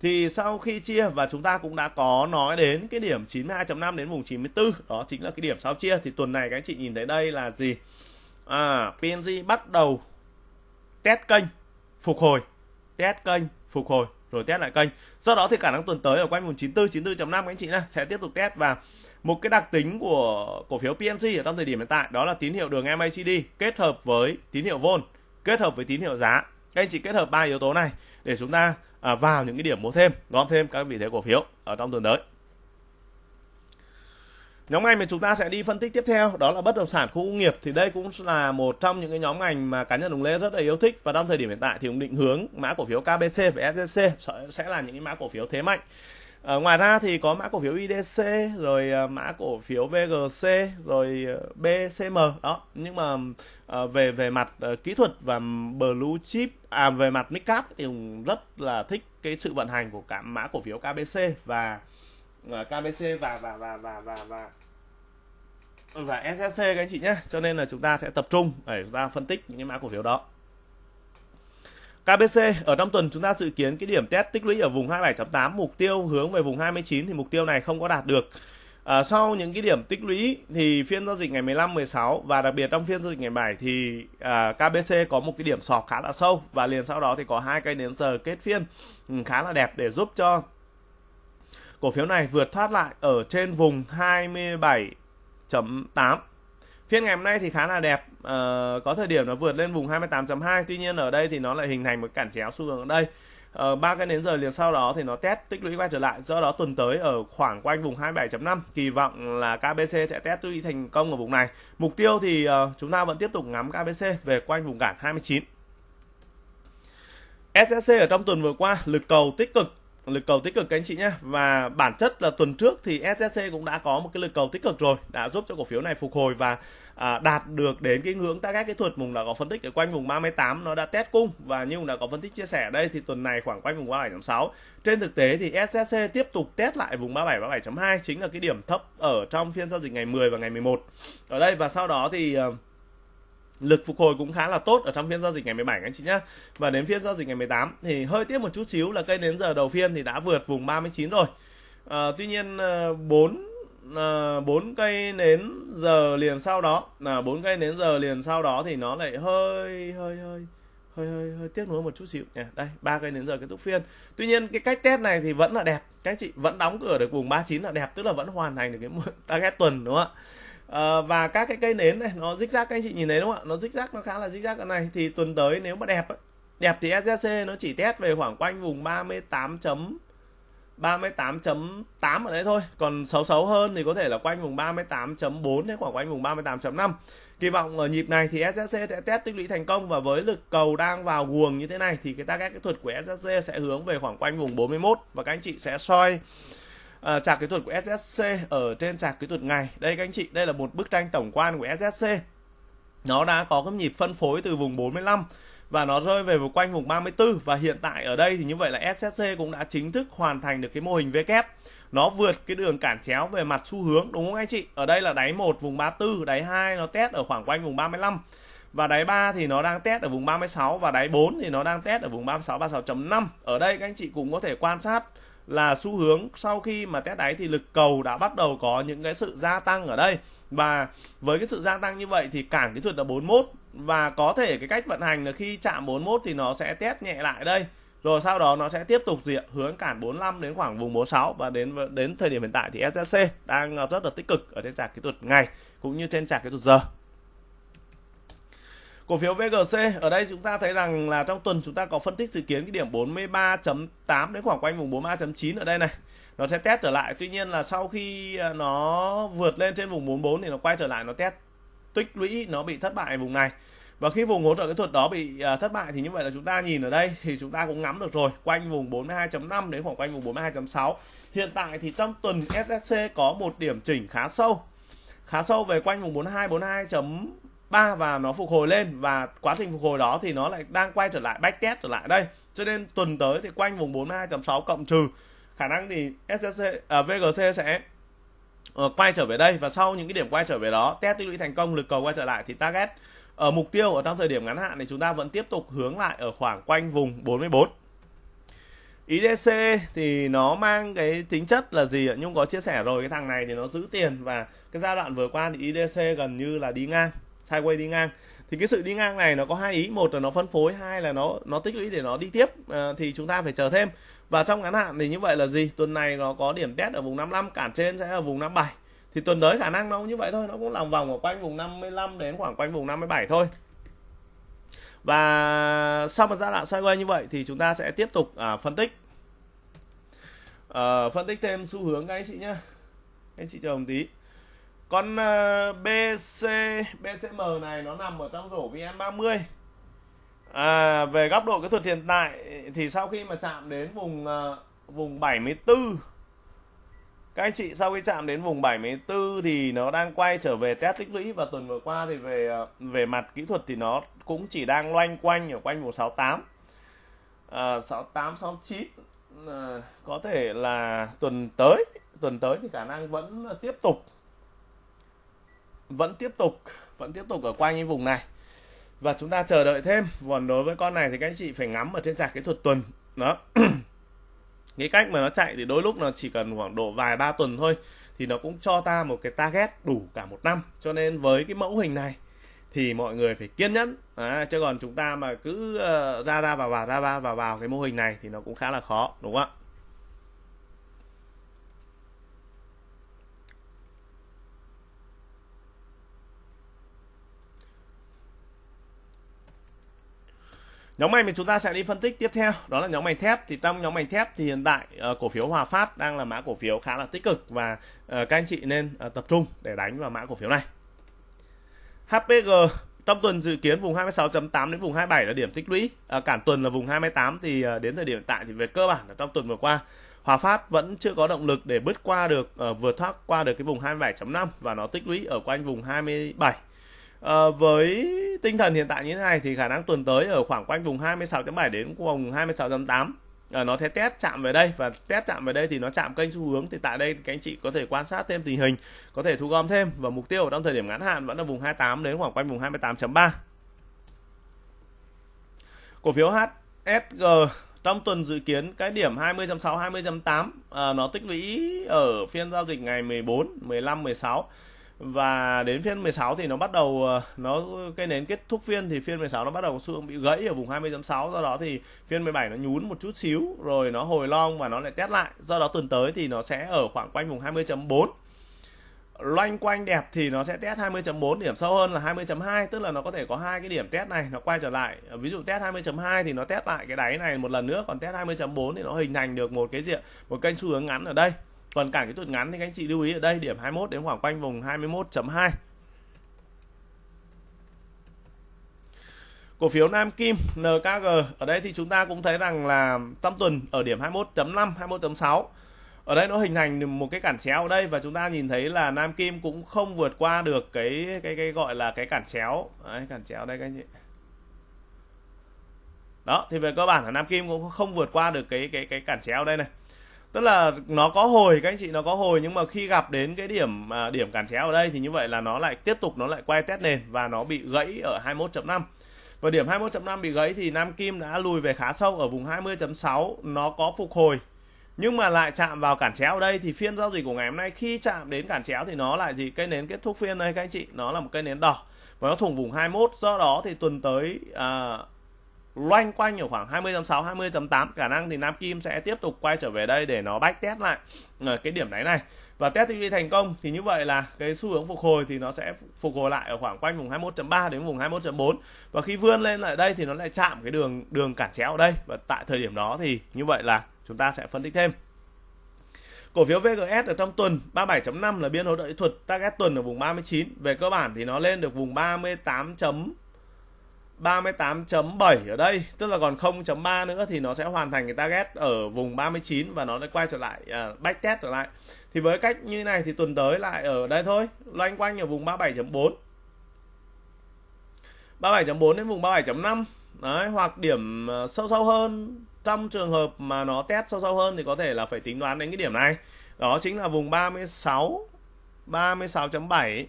thì sau khi chia và chúng ta cũng đã có nói đến cái điểm 92.5 đến vùng 94 đó chính là cái điểm sau chia thì tuần này các anh chị nhìn thấy đây là gì à, PNG bắt đầu test kênh phục hồi test kênh phục hồi rồi test lại kênh do đó thì khả năng tuần tới ở quanh vùng 94 94.5 các anh chị nhá sẽ tiếp tục test và một cái đặc tính của cổ phiếu PNG ở trong thời điểm hiện tại đó là tín hiệu đường MACD kết hợp với tín hiệu vol kết hợp với tín hiệu giá các anh chị kết hợp ba yếu tố này để chúng ta à, vào những cái điểm mua thêm gom thêm các vị thế cổ phiếu ở trong tuần tới nhóm ngành mà chúng ta sẽ đi phân tích tiếp theo đó là bất động sản khu công nghiệp thì đây cũng là một trong những cái nhóm ngành mà cá nhân đồng lê rất là yêu thích và trong thời điểm hiện tại thì cũng định hướng mã cổ phiếu KBC và FGC sẽ là những cái mã cổ phiếu thế mạnh À, ngoài ra thì có mã cổ phiếu IDC rồi à, mã cổ phiếu VGC rồi à, ờ, BCM đó nhưng mà à, về về mặt à, kỹ thuật và blue chip à về mặt midcap thì Hùng rất là thích cái sự vận hành của cả mã cổ phiếu KBC và à, KBC và và và và và, và và SSC các anh chị nhé cho nên là chúng ta sẽ tập trung để chúng ta phân tích những cái mã cổ phiếu đó KBC ở trong tuần chúng ta dự kiến cái điểm test tích lũy ở vùng 27.8 mục tiêu hướng về vùng 29 thì mục tiêu này không có đạt được. À, sau những cái điểm tích lũy thì phiên giao dịch ngày 15, 16 và đặc biệt trong phiên giao dịch ngày 7 thì à, KBC có một cái điểm sọt khá là sâu và liền sau đó thì có hai cây nến giờ kết phiên ừ, khá là đẹp để giúp cho cổ phiếu này vượt thoát lại ở trên vùng 27.8 phiên ngày hôm nay thì khá là đẹp uh, có thời điểm nó vượt lên vùng 28.2 tuy nhiên ở đây thì nó lại hình thành một cản chéo xu hướng ở đây ờ, ba uh, cái đến giờ liền sau đó thì nó test tích lũy quay trở lại do đó tuần tới ở khoảng quanh vùng 27.5 kỳ vọng là KBC sẽ test lũy thành công ở vùng này mục tiêu thì uh, chúng ta vẫn tiếp tục ngắm KBC về quanh vùng cản 29 SSC ở trong tuần vừa qua lực cầu tích cực lực cầu tích cực các anh chị nhé và bản chất là tuần trước thì SSC cũng đã có một cái lực cầu tích cực rồi đã giúp cho cổ phiếu này phục hồi và à, đạt được đến cái ngưỡng các kỹ thuật mùng đã có phân tích ở quanh vùng 38 nó đã test cung và như đã có phân tích chia sẻ ở đây thì tuần này khoảng quanh vùng 37.6 trên thực tế thì SSC tiếp tục test lại vùng 37 37.2 chính là cái điểm thấp ở trong phiên giao dịch ngày 10 và ngày 11 ở đây và sau đó thì uh, lực phục hồi cũng khá là tốt ở trong phiên giao dịch ngày 17 anh chị nhé và đến phiên giao dịch ngày 18 thì hơi tiếc một chút xíu là cây đến giờ đầu phiên thì đã vượt vùng 39 rồi à, tuy nhiên ờ, bốn ờ, bốn cây nến giờ liền sau đó là bốn cây nến giờ liền sau đó thì nó lại hơi hơi hơi hơi hơi, hơi tiếc nuối một chút xíu nha. Đây, ba cây nến giờ kết thúc phiên. Tuy nhiên cái cách test này thì vẫn là đẹp. Các chị vẫn đóng cửa được vùng 39 là đẹp, tức là vẫn hoàn thành được cái target tuần đúng không ạ? Ờ, và các cái cây nến này nó rích rác các anh chị nhìn thấy đúng không ạ nó rích rác nó khá là rích rác ở này thì tuần tới nếu mà đẹp đẹp thì SJC nó chỉ test về khoảng quanh vùng 38 chấm 38.8 ở đấy thôi còn xấu xấu hơn thì có thể là quanh vùng 38.4 đến khoảng quanh vùng 38.5 kỳ vọng ở nhịp này thì SJC sẽ test tích lũy thành công và với lực cầu đang vào guồng như thế này thì cái target kỹ thuật của SJC sẽ hướng về khoảng quanh vùng 41 và các anh chị sẽ soi à, trạc kỹ thuật của SSC ở trên trạc kỹ thuật ngày đây các anh chị đây là một bức tranh tổng quan của SSC nó đã có cái nhịp phân phối từ vùng 45 và nó rơi về vùng quanh vùng 34 và hiện tại ở đây thì như vậy là SSC cũng đã chính thức hoàn thành được cái mô hình V kép. E nó vượt cái đường cản chéo về mặt xu hướng đúng không anh chị? Ở đây là đáy 1 vùng 34, đáy 2 nó test ở khoảng quanh vùng 35. Và đáy 3 thì nó đang test ở vùng 36 và đáy 4 thì nó đang test ở vùng 36 36.5. Ở đây các anh chị cũng có thể quan sát là xu hướng sau khi mà test đáy thì lực cầu đã bắt đầu có những cái sự gia tăng ở đây và với cái sự gia tăng như vậy thì cản kỹ thuật là 41 và có thể cái cách vận hành là khi chạm 41 thì nó sẽ test nhẹ lại đây rồi sau đó nó sẽ tiếp tục diện hướng cản 45 đến khoảng vùng 46 và đến đến thời điểm hiện tại thì SSC đang rất là tích cực ở trên trạc kỹ thuật ngày cũng như trên trạc kỹ thuật giờ Cổ phiếu VGC ở đây chúng ta thấy rằng là trong tuần chúng ta có phân tích dự kiến cái điểm 43.8 đến khoảng quanh vùng 43.9 ở đây này. Nó sẽ test trở lại. Tuy nhiên là sau khi à, nó vượt lên trên vùng 44 thì nó quay trở lại nó test tích lũy nó bị thất bại vùng này. Và khi vùng hỗ trợ kỹ thuật đó bị à, thất bại thì như vậy là chúng ta nhìn ở đây thì chúng ta cũng ngắm được rồi, quanh vùng 42.5 đến khoảng quanh vùng 42.6. Hiện tại thì trong tuần SSC có một điểm chỉnh khá sâu. Khá sâu về quanh vùng 42 42 3 và nó phục hồi lên và quá trình phục hồi đó thì nó lại đang quay trở lại backtest trở lại đây cho nên tuần tới thì quanh vùng 42.6 cộng trừ khả năng thì SSC à, VGC sẽ uh, quay trở về đây và sau những cái điểm quay trở về đó test tích lũy thành công lực cầu quay trở lại thì target ở ờ, mục tiêu ở trong thời điểm ngắn hạn thì chúng ta vẫn tiếp tục hướng lại ở khoảng quanh vùng 44 IDC thì nó mang cái tính chất là gì Nhung có chia sẻ rồi cái thằng này thì nó giữ tiền và cái giai đoạn vừa qua thì IDC gần như là đi ngang sideways đi ngang thì cái sự đi ngang này nó có hai ý một là nó phân phối hai là nó nó tích lũy để nó đi tiếp à, thì chúng ta phải chờ thêm và trong ngắn hạn thì như vậy là gì tuần này nó có điểm test ở vùng 55 cản trên sẽ ở vùng 57 thì tuần tới khả năng nó cũng như vậy thôi nó cũng lòng vòng ở quanh vùng 55 đến khoảng quanh vùng 57 thôi và sau một giai đoạn sideways như vậy thì chúng ta sẽ tiếp tục à, phân tích à, phân tích thêm xu hướng các anh chị nhé anh chị chờ một tí con ờ, BC BCM này nó nằm ở trong rổ VN30 à, về góc độ kỹ thuật hiện tại thì sau khi mà chạm đến vùng ờ, vùng 74 các anh chị sau khi chạm đến vùng 74 thì nó đang quay trở về test tích lũy và tuần vừa qua thì về ờ, về mặt kỹ thuật thì nó cũng chỉ đang loanh quanh ở quanh vùng 68 à, 68 69 à, có thể là tuần tới tuần tới thì khả năng vẫn tiếp tục vẫn tiếp tục vẫn tiếp tục ở quanh cái vùng này và chúng ta chờ đợi thêm còn đối với con này thì các anh chị phải ngắm ở trên trạc kỹ thuật tuần đó cái cách mà nó chạy thì đôi lúc nó chỉ cần khoảng độ vài ba tuần thôi thì nó cũng cho ta một cái target đủ cả một năm cho nên với cái mẫu hình này thì mọi người phải kiên nhẫn à, chứ còn chúng ta mà cứ uh, ra ra vào vào ra ra vào vào cái mô hình này thì nó cũng khá là khó đúng không ạ Nhóm ngành mà chúng ta sẽ đi phân tích tiếp theo đó là nhóm ngành thép. Thì trong nhóm ngành thép thì hiện tại uh, cổ phiếu Hòa Phát đang là mã cổ phiếu khá là tích cực và uh, các anh chị nên uh, tập trung để đánh vào mã cổ phiếu này. HPG trong tuần dự kiến vùng 26.8 đến vùng 27 là điểm tích lũy, à, cản tuần là vùng 28 thì à, đến thời điểm hiện tại thì về cơ bản là trong tuần vừa qua Hòa Phát vẫn chưa có động lực để bứt qua được à, vượt thoát qua được cái vùng 27.5 và nó tích lũy ở quanh vùng 27 Ờ, với tinh thần hiện tại như thế này thì khả năng tuần tới ở khoảng quanh vùng 26.7 đến vùng 26.8 à, ờ, nó sẽ test chạm về đây và test chạm về đây thì nó chạm kênh xu hướng thì tại đây các anh chị có thể quan sát thêm tình hình có thể thu gom thêm và mục tiêu ở trong thời điểm ngắn hạn vẫn là vùng 28 đến khoảng quanh vùng 28.3 cổ phiếu HSG trong tuần dự kiến cái điểm 20.6 20.8 à, nó tích lũy ở phiên giao dịch ngày 14 15 16 và đến phiên 16 thì nó bắt đầu ờ, nó cái nến kết thúc phiên thì phiên 16 nó bắt đầu xương bị gãy ở vùng 20.6 do đó thì phiên 17 nó nhún một chút xíu rồi nó hồi long và nó lại test lại do đó tuần tới thì nó sẽ ở khoảng quanh vùng 20.4 loanh quanh đẹp thì nó sẽ test 20.4 điểm sâu hơn là 20.2 tức là nó có thể có hai cái điểm test này nó quay trở lại ví dụ test 20.2 thì nó test lại cái đáy này một lần nữa còn test 20.4 thì nó hình thành được một cái diện một kênh xu hướng ngắn ở đây còn cả cái tuần ngắn thì các anh chị lưu ý ở đây điểm 21 đến khoảng quanh vùng 21.2 cổ phiếu Nam Kim NKG ở đây thì chúng ta cũng thấy rằng là trong tuần ở điểm 21.5 21.6 ở đây nó hình thành một cái cản chéo ở đây và chúng ta nhìn thấy là Nam Kim cũng không vượt qua được cái cái cái gọi là cái cản chéo đấy, cản chéo đây các anh chị đó thì về cơ bản là Nam Kim cũng không vượt qua được cái cái cái cản chéo đây này tức là nó có hồi các anh chị nó có hồi nhưng mà khi gặp đến cái điểm à, điểm cản chéo ở đây thì như vậy là nó lại tiếp tục nó lại quay test nền và nó bị gãy ở 21.5 và điểm 21.5 bị gãy thì Nam Kim đã lùi về khá sâu ở vùng 20.6 nó có phục hồi nhưng mà lại chạm vào cản chéo ở đây thì phiên giao dịch của ngày hôm nay khi chạm đến cản chéo thì nó lại gì cây nến kết thúc phiên đây các anh chị nó là một cây nến đỏ và nó thủng vùng 21 do đó thì tuần tới à, loanh quanh ở khoảng 20.6 20.8 khả năng thì Nam Kim sẽ tiếp tục quay trở về đây để nó back test lại ờ, cái điểm đáy này và test thì thành công thì như vậy là cái xu hướng phục hồi thì nó sẽ phục hồi lại ở khoảng quanh vùng 21.3 đến vùng 21.4 và khi vươn lên lại đây thì nó lại chạm cái đường đường cản chéo ở đây và tại thời điểm đó thì như vậy là chúng ta sẽ phân tích thêm Cổ phiếu VGS ở trong tuần 37.5 là biên hỗ trợ kỹ thuật target tuần ở vùng 39. Về cơ bản thì nó lên được vùng 38. 38.7 ở đây tức là còn 0.3 nữa thì nó sẽ hoàn thành cái target ở vùng 39 và nó lại quay trở lại uh, à, back test trở lại thì với cách như này thì tuần tới lại ở đây thôi loanh quanh ở vùng 37.4 37.4 đến vùng 37.5 đấy hoặc điểm à, sâu sâu hơn trong trường hợp mà nó test sâu sâu hơn thì có thể là phải tính toán đến cái điểm này đó chính là vùng 36 36.7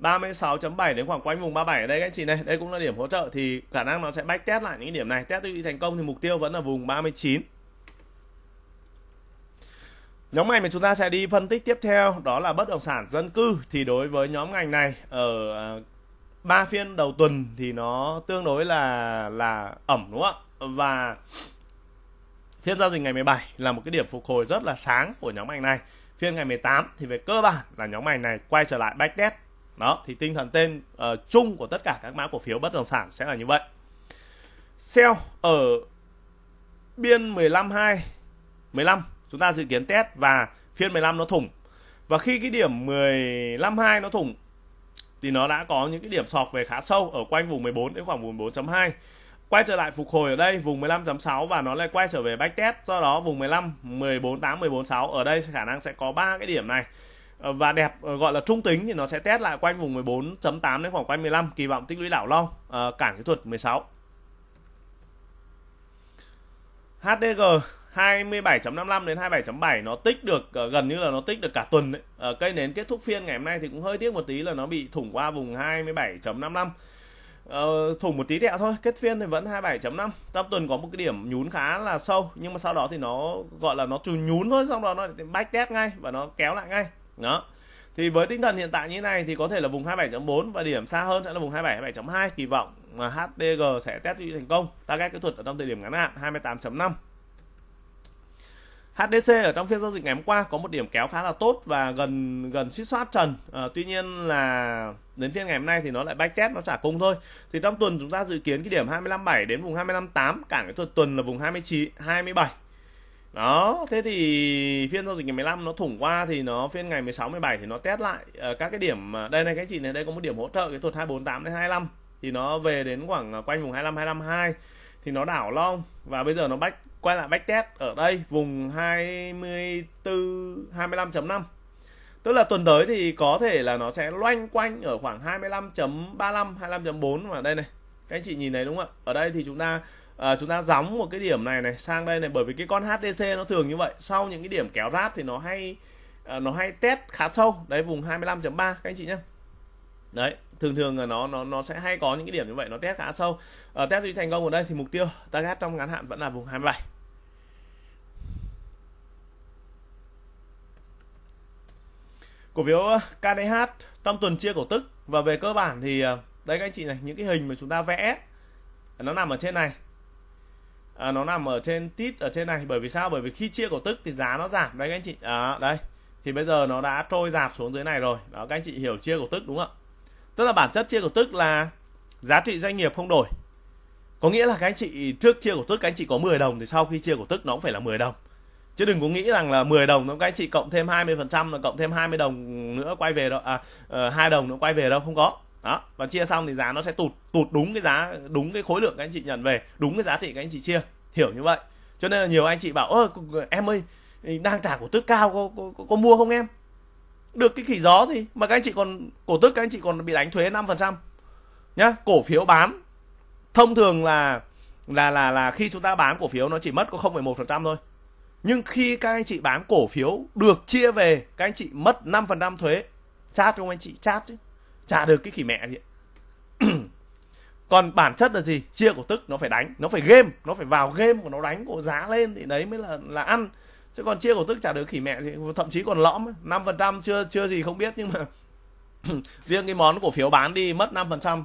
36.7 đến khoảng quanh vùng 37 ở đây các anh chị này đây cũng là điểm hỗ trợ thì khả năng nó sẽ back test lại những điểm này test đi thành công thì mục tiêu vẫn là vùng 39 Nhóm ngành mà chúng ta sẽ đi phân tích tiếp theo đó là bất động sản dân cư thì đối với nhóm ngành này ở à, ba phiên đầu tuần thì nó tương đối là là ẩm đúng không ạ? Và phiên giao dịch ngày 17 là một cái điểm phục hồi rất là sáng của nhóm ngành này. Phiên ngày 18 thì về cơ bản là nhóm ngành này quay trở lại back test đó thì tinh thần tên uh, chung của tất cả các mã cổ phiếu bất động sản sẽ là như vậy sell ở biên 15.2, 15 chúng ta dự kiến test và phiên 15 nó thủng và khi cái điểm 15.2 nó thủng thì nó đã có những cái điểm sọc về khá sâu ở quanh vùng 14 đến khoảng vùng 14 2 quay trở lại phục hồi ở đây vùng 15.6 và nó lại quay trở về back test do đó vùng 15 14 8 14 6 ở đây khả năng sẽ có ba cái điểm này Ờ, và đẹp ờ, gọi là trung tính thì nó sẽ test lại quanh vùng 14.8 đến khoảng quanh 15 kỳ vọng tích lũy đảo long ờ, cản kỹ thuật 16 HDG 27.55 đến 27.7 nó tích được gần như là nó tích được cả tuần đấy. cây nến kết thúc phiên ngày hôm nay thì cũng hơi tiếc một tí là nó bị thủng qua vùng 27.55 Ờ, thủng một tí tẹo thôi kết phiên thì vẫn 27.5 tam tuần có một cái điểm nhún khá là sâu nhưng mà sau đó thì nó gọi là nó trừ nhún thôi xong đó nó bách test ngay và nó kéo lại ngay đó thì với tinh thần hiện tại như thế này thì có thể là vùng 27.4 và điểm xa hơn sẽ là vùng 27 27.2 kỳ vọng mà HDG sẽ test thành công target kỹ thuật ở trong thời điểm ngắn hạn 28.5 HDC ở trong phiên giao dịch ngày hôm qua có một điểm kéo khá là tốt và gần gần suýt soát trần. À, tuy nhiên là đến phiên ngày hôm nay thì nó lại back test nó trả cung thôi. Thì trong tuần chúng ta dự kiến cái điểm 257 đến vùng 258 cản cái thuật tuần là vùng 29 27 đó thế thì phiên giao dịch ngày 15 nó thủng qua thì nó phiên ngày 16 17 thì nó test lại uh, các cái điểm ờ, đây này cái chị này đây có một điểm hỗ trợ cái tuột 248 đến 25 thì nó về đến khoảng ờ, quanh vùng 25 252 thì nó đảo long và bây giờ nó bách quay lại bách test ở đây vùng 24 25.5 tức là tuần tới thì có thể là nó sẽ loanh quanh ở khoảng 25.35 25.4 và đây này các anh chị nhìn này đúng không ạ ở đây thì chúng ta à, chúng ta gióng một cái điểm này này sang đây này bởi vì cái con HDC nó thường như vậy sau những cái điểm kéo rát thì nó hay à, nó hay test khá sâu đấy vùng 25.3 các anh chị nhé đấy thường thường là nó nó nó sẽ hay có những cái điểm như vậy nó test khá sâu à, test đi thành công ở đây thì mục tiêu target trong ngắn hạn vẫn là vùng 27 cổ phiếu KDH trong tuần chia cổ tức và về cơ bản thì à, đấy các anh chị này những cái hình mà chúng ta vẽ nó nằm ở trên này à, nó nằm ở trên tít ở trên này bởi vì sao bởi vì khi chia cổ tức thì giá nó giảm đấy các anh chị à, đấy thì bây giờ nó đã trôi dạt xuống dưới này rồi đó các anh chị hiểu chia cổ tức đúng không ạ tức là bản chất chia cổ tức là giá trị doanh nghiệp không đổi có nghĩa là các anh chị trước chia cổ tức các anh chị có 10 đồng thì sau khi chia cổ tức nó cũng phải là 10 đồng chứ đừng có nghĩ rằng là 10 đồng nó các anh chị cộng thêm 20 phần trăm là cộng thêm 20 à, ờ, đồng nữa quay về đâu à hai đồng nó quay về đâu không có đó và chia xong thì giá nó sẽ tụt tụt đúng cái giá đúng cái khối lượng các anh chị nhận về đúng cái giá trị các anh chị chia hiểu như vậy cho nên là nhiều anh chị bảo ơ em ơi đang trả cổ tức cao có, có, có, mua không em được cái khỉ gió gì mà các anh chị còn cổ tức các anh chị còn bị đánh thuế 5% nhá cổ phiếu bán thông thường là là là là khi chúng ta bán cổ phiếu nó chỉ mất có 0,1% thôi nhưng khi các anh chị bán cổ phiếu được chia về các anh chị mất 5% thuế chat không anh chị chat chứ chả được cái khỉ mẹ gì còn bản chất là gì chia cổ tức nó phải đánh nó phải game nó phải vào game của nó đánh cổ giá lên thì đấy mới là là ăn chứ còn chia cổ tức trả được khỉ mẹ thì thậm chí còn lõm năm phần trăm chưa chưa gì không biết nhưng mà riêng cái món cổ phiếu bán đi mất năm phần trăm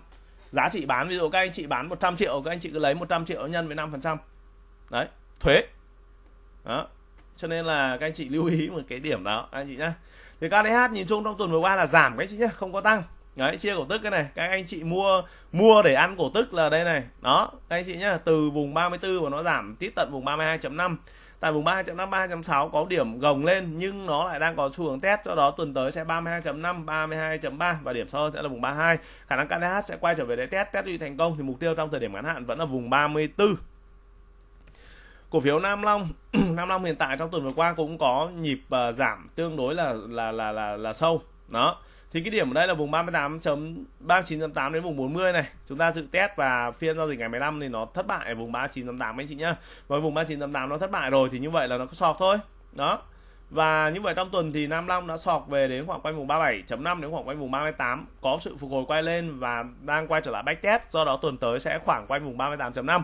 giá trị bán ví dụ các anh chị bán 100 triệu các anh chị cứ lấy 100 triệu nhân với 5% đấy thuế đó cho nên là các anh chị lưu ý một cái điểm đó anh chị nhá thì KDH nhìn chung trong tuần vừa qua là giảm các anh chị nhé không có tăng đấy chia cổ tức cái này các anh chị mua mua để ăn cổ tức là đây này đó các anh chị nhá từ vùng 34 và nó giảm tiếp tận vùng 32.5 tại vùng 32.5 32.6 có điểm gồng lên nhưng nó lại đang có xu hướng test do đó tuần tới sẽ 32.5 32.3 và điểm sau sẽ là vùng 32 khả năng KDH sẽ quay trở về để test test đi thành công thì mục tiêu trong thời điểm ngắn hạn vẫn là vùng 34 cổ phiếu Nam Long Nam Long hiện tại trong tuần vừa qua cũng có nhịp uh, giảm tương đối là là là là, là sâu đó thì cái điểm ở đây là vùng 38 39.8 đến vùng 40 này chúng ta dự test và phiên giao dịch ngày 15 thì nó thất bại ở vùng 39.8 anh chị nhá với vùng 39.8 nó thất bại rồi thì như vậy là nó có sọt thôi đó và như vậy trong tuần thì Nam Long đã sọt về đến khoảng quanh vùng 37.5 đến khoảng quanh vùng 38 có sự phục hồi quay lên và đang quay trở lại back test do đó tuần tới sẽ khoảng quanh vùng 38.5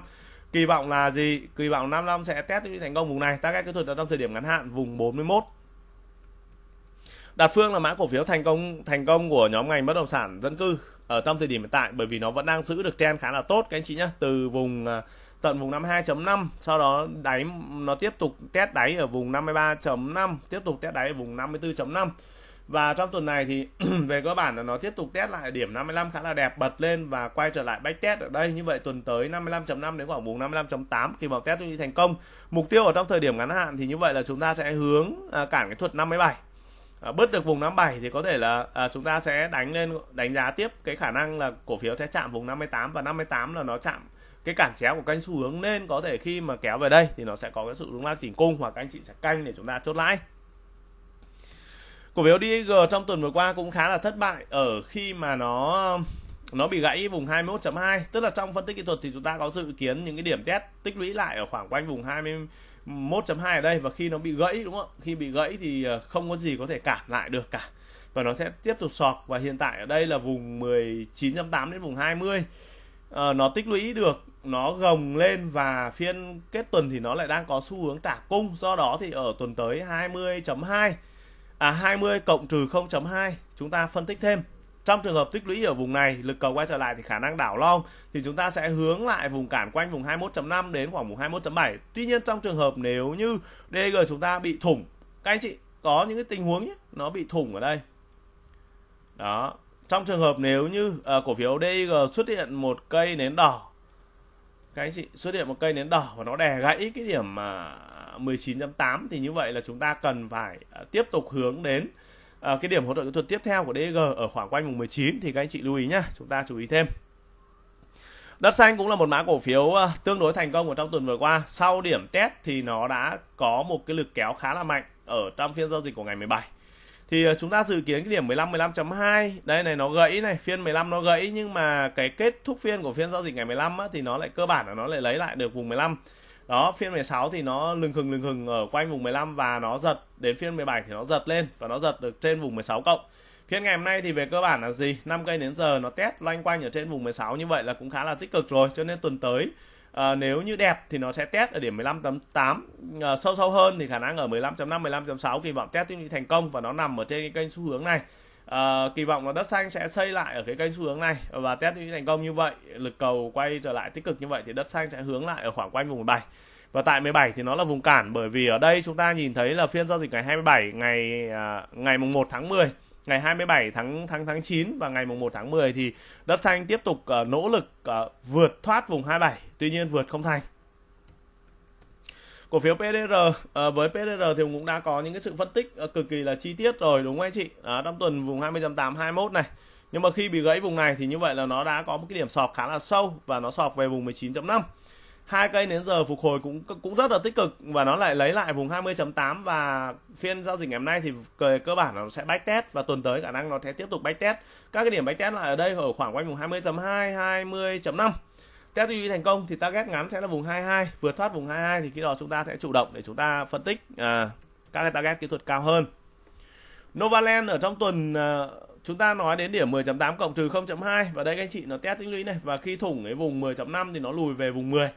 kỳ vọng là gì kỳ vọng Nam Long sẽ test thành công vùng này ta các kỹ thuật ở trong thời điểm ngắn hạn vùng 41 đạt phương là mã cổ phiếu thành công thành công của nhóm ngành bất động sản dân cư ở trong thời điểm hiện tại bởi vì nó vẫn đang giữ được trend khá là tốt các anh chị nhé từ vùng à, tận vùng 52.5 sau đó đáy nó tiếp tục test đáy ở vùng 53.5 tiếp tục test đáy ở vùng 54.5 và trong tuần này thì về cơ bản là nó tiếp tục test lại điểm 55 khá là đẹp bật lên và quay trở lại back test ở đây như vậy tuần tới 55.5 đến khoảng vùng 55.8 khi mà test đi thành công mục tiêu ở trong thời điểm ngắn hạn thì như vậy là chúng ta sẽ hướng à, cản cái thuật 57 À, bớt được vùng 57 thì có thể là à, chúng ta sẽ đánh lên đánh giá tiếp cái khả năng là cổ phiếu sẽ chạm vùng 58 và 58 là nó chạm cái cản chéo của kênh xu hướng nên có thể khi mà kéo về đây thì nó sẽ có cái sự đúng lắc chỉnh cung hoặc anh chị sẽ canh để chúng ta chốt lãi cổ phiếu DG trong tuần vừa qua cũng khá là thất bại ở khi mà nó nó bị gãy vùng 21.2 tức là trong phân tích kỹ thuật thì chúng ta có dự kiến những cái điểm test tích lũy lại ở khoảng quanh vùng 20 1.2 ở đây và khi nó bị gãy đúng không khi bị gãy thì ờ, không có gì có thể cản lại được cả và nó sẽ tiếp tục sọt và hiện tại ở đây là vùng 19.8 đến vùng 20 à, ờ, nó tích lũy được nó gồng lên và phiên kết tuần thì nó lại đang có xu hướng trả cung do đó thì ở tuần tới 20.2 à 20 cộng trừ 0.2 chúng ta phân tích thêm trong trường hợp tích lũy ở vùng này lực cầu quay trở lại thì khả năng đảo long thì chúng ta sẽ hướng lại vùng cản quanh vùng 21.5 đến khoảng vùng 21.7 tuy nhiên trong trường hợp nếu như DG chúng ta bị thủng các anh chị có những cái tình huống nhé, nó bị thủng ở đây đó trong trường hợp nếu như à, cổ phiếu DG xuất hiện một cây nến đỏ các anh chị xuất hiện một cây nến đỏ và nó đè gãy cái điểm mà 19.8 thì như vậy là chúng ta cần phải à, tiếp tục hướng đến à, cái điểm hỗ trợ kỹ thuật tiếp theo của DG ở khoảng quanh vùng 19 thì các anh chị lưu ý nhá chúng ta chú ý thêm Đất xanh cũng là một mã cổ phiếu ờ, tương đối thành công của trong tuần vừa qua. Sau điểm test thì nó đã có một cái lực kéo khá là mạnh ở trong phiên giao dịch của ngày 17. Thì ờ, chúng ta dự kiến cái điểm 15 15.2, đây này nó gãy này, phiên 15 nó gãy nhưng mà cái kết thúc phiên của phiên giao dịch ngày 15 á, thì nó lại cơ bản là nó lại lấy lại được vùng 15 đó phiên 16 thì nó lừng hừng lừng hừng ở quanh vùng 15 và nó giật đến phiên 17 thì nó giật lên và nó giật được trên vùng 16 cộng phiên ngày hôm nay thì về cơ bản là gì 5 cây đến giờ nó test loanh quanh ở trên vùng 16 như vậy là cũng khá là tích cực rồi cho nên tuần tới à, nếu như đẹp thì nó sẽ test ở điểm 15.8 à, ờ, sâu sâu hơn thì khả năng ở 15.5 15.6 kỳ vọng test tiếp thành công và nó nằm ở trên cái kênh xu hướng này uh, kỳ vọng là đất xanh sẽ xây lại ở cái kênh xu hướng này và test những thành công như vậy lực cầu quay trở lại tích cực như vậy thì đất xanh sẽ hướng lại ở khoảng quanh vùng 17 và tại 17 thì nó là vùng cản bởi vì ở đây chúng ta nhìn thấy là phiên giao dịch ngày 27 ngày uh, ngày mùng 1 tháng 10 ngày 27 tháng tháng tháng 9 và ngày mùng 1 tháng 10 thì đất xanh tiếp tục uh, nỗ lực uh, vượt thoát vùng 27 tuy nhiên vượt không thành cổ phiếu PDR à, ờ, với PDR thì cũng đã có những cái sự phân tích ờ, cực kỳ là chi tiết rồi đúng không anh chị đó, trong tuần vùng 20.8 21 này nhưng mà khi bị gãy vùng này thì như vậy là nó đã có một cái điểm sọt khá là sâu và nó sọt về vùng 19.5 hai cây đến giờ phục hồi cũng cũng rất là tích cực và nó lại lấy lại vùng 20.8 và phiên giao dịch ngày hôm nay thì cơ, cơ bản là nó sẽ back test và tuần tới khả năng nó sẽ tiếp tục back test các cái điểm back test lại ở đây ở khoảng quanh vùng 20.2 20.5 test đi thành công thì target ngắn sẽ là vùng 22 vượt thoát vùng 22 thì khi đó chúng ta sẽ chủ động để chúng ta phân tích à, các cái target kỹ thuật cao hơn Novaland ở trong tuần à, chúng ta nói đến điểm 10.8 cộng trừ 0.2 và đây các anh chị nó test tích lũy này và khi thủng cái vùng 10.5 thì nó lùi về vùng 10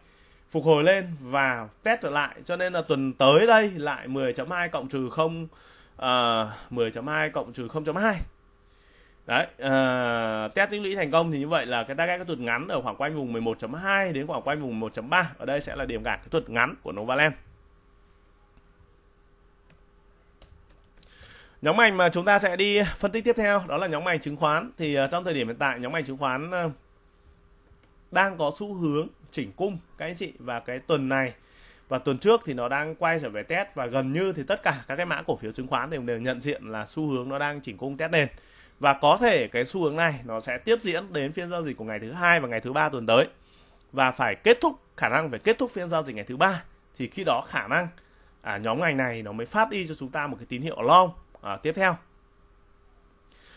phục hồi lên và test trở lại cho nên là tuần tới đây lại 10.2 cộng trừ 0 uh, 10.2 cộng trừ 0.2 đấy uh, test tích lũy thành công thì như vậy là cái target cái tuột ngắn ở khoảng quanh vùng 11.2 đến khoảng quanh vùng 1.3 ở đây sẽ là điểm cả cái tuột ngắn của Novaland nhóm ngành mà chúng ta sẽ đi phân tích tiếp theo đó là nhóm ngành chứng khoán thì uh, trong thời điểm hiện tại nhóm ngành chứng khoán uh, đang có xu hướng chỉnh cung các anh chị và cái tuần này và tuần trước thì nó đang quay trở về test và gần như thì tất cả các cái mã cổ phiếu chứng khoán đều đều nhận diện là xu hướng nó đang chỉnh cung test nền và có thể cái xu hướng này nó sẽ tiếp diễn đến phiên giao dịch của ngày thứ hai và ngày thứ ba tuần tới và phải kết thúc khả năng phải kết thúc phiên giao dịch ngày thứ ba thì khi đó khả năng à, nhóm ngành này nó mới phát đi cho chúng ta một cái tín hiệu long à, tiếp theo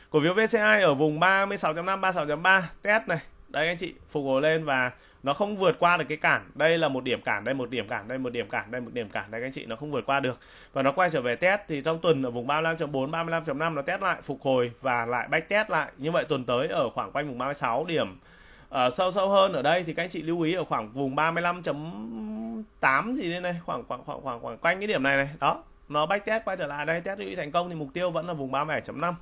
cổ phiếu VCI ở vùng 36.5 36.3 test này đây anh chị phục hồi lên và nó không vượt qua được cái cản đây là một điểm cản đây một điểm cản đây một điểm cản đây một điểm cản đây các anh chị nó không vượt qua được và nó quay trở về test thì trong tuần ở vùng 35.4 35.5 nó test lại phục hồi và lại back test lại như vậy tuần tới ở khoảng quanh vùng 36 điểm ở ờ, sâu sâu hơn ở đây thì các anh chị lưu ý ở khoảng vùng 35.8 gì đây này khoảng khoảng khoảng khoảng khoảng quanh cái điểm này này đó nó back test quay trở lại đây test lưu ý thành công thì mục tiêu vẫn là vùng 37.5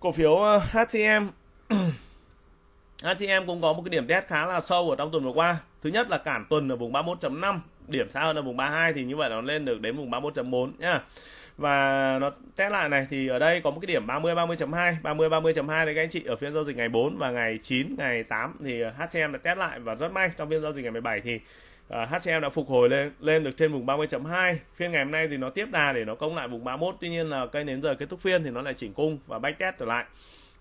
cổ phiếu ờ, HCM anh chị em cũng có một cái điểm test khá là sâu ở trong tuần vừa qua thứ nhất là cản tuần ở vùng 31.5 điểm xa hơn là vùng 32 thì như vậy nó lên được đến vùng 31.4 nhá và nó test lại này thì ở đây có một cái điểm 30 30.2 30 30.2 đấy các anh chị ở phiên giao dịch ngày 4 và ngày 9 ngày 8 thì HCM đã test lại và rất may trong phiên giao dịch ngày 17 thì uh, ờ, HCM đã phục hồi lên lên được trên vùng 30.2 phiên ngày hôm nay thì nó tiếp đà để nó công lại vùng 31 tuy nhiên là cây nến giờ kết thúc phiên thì nó lại chỉnh cung và back test trở lại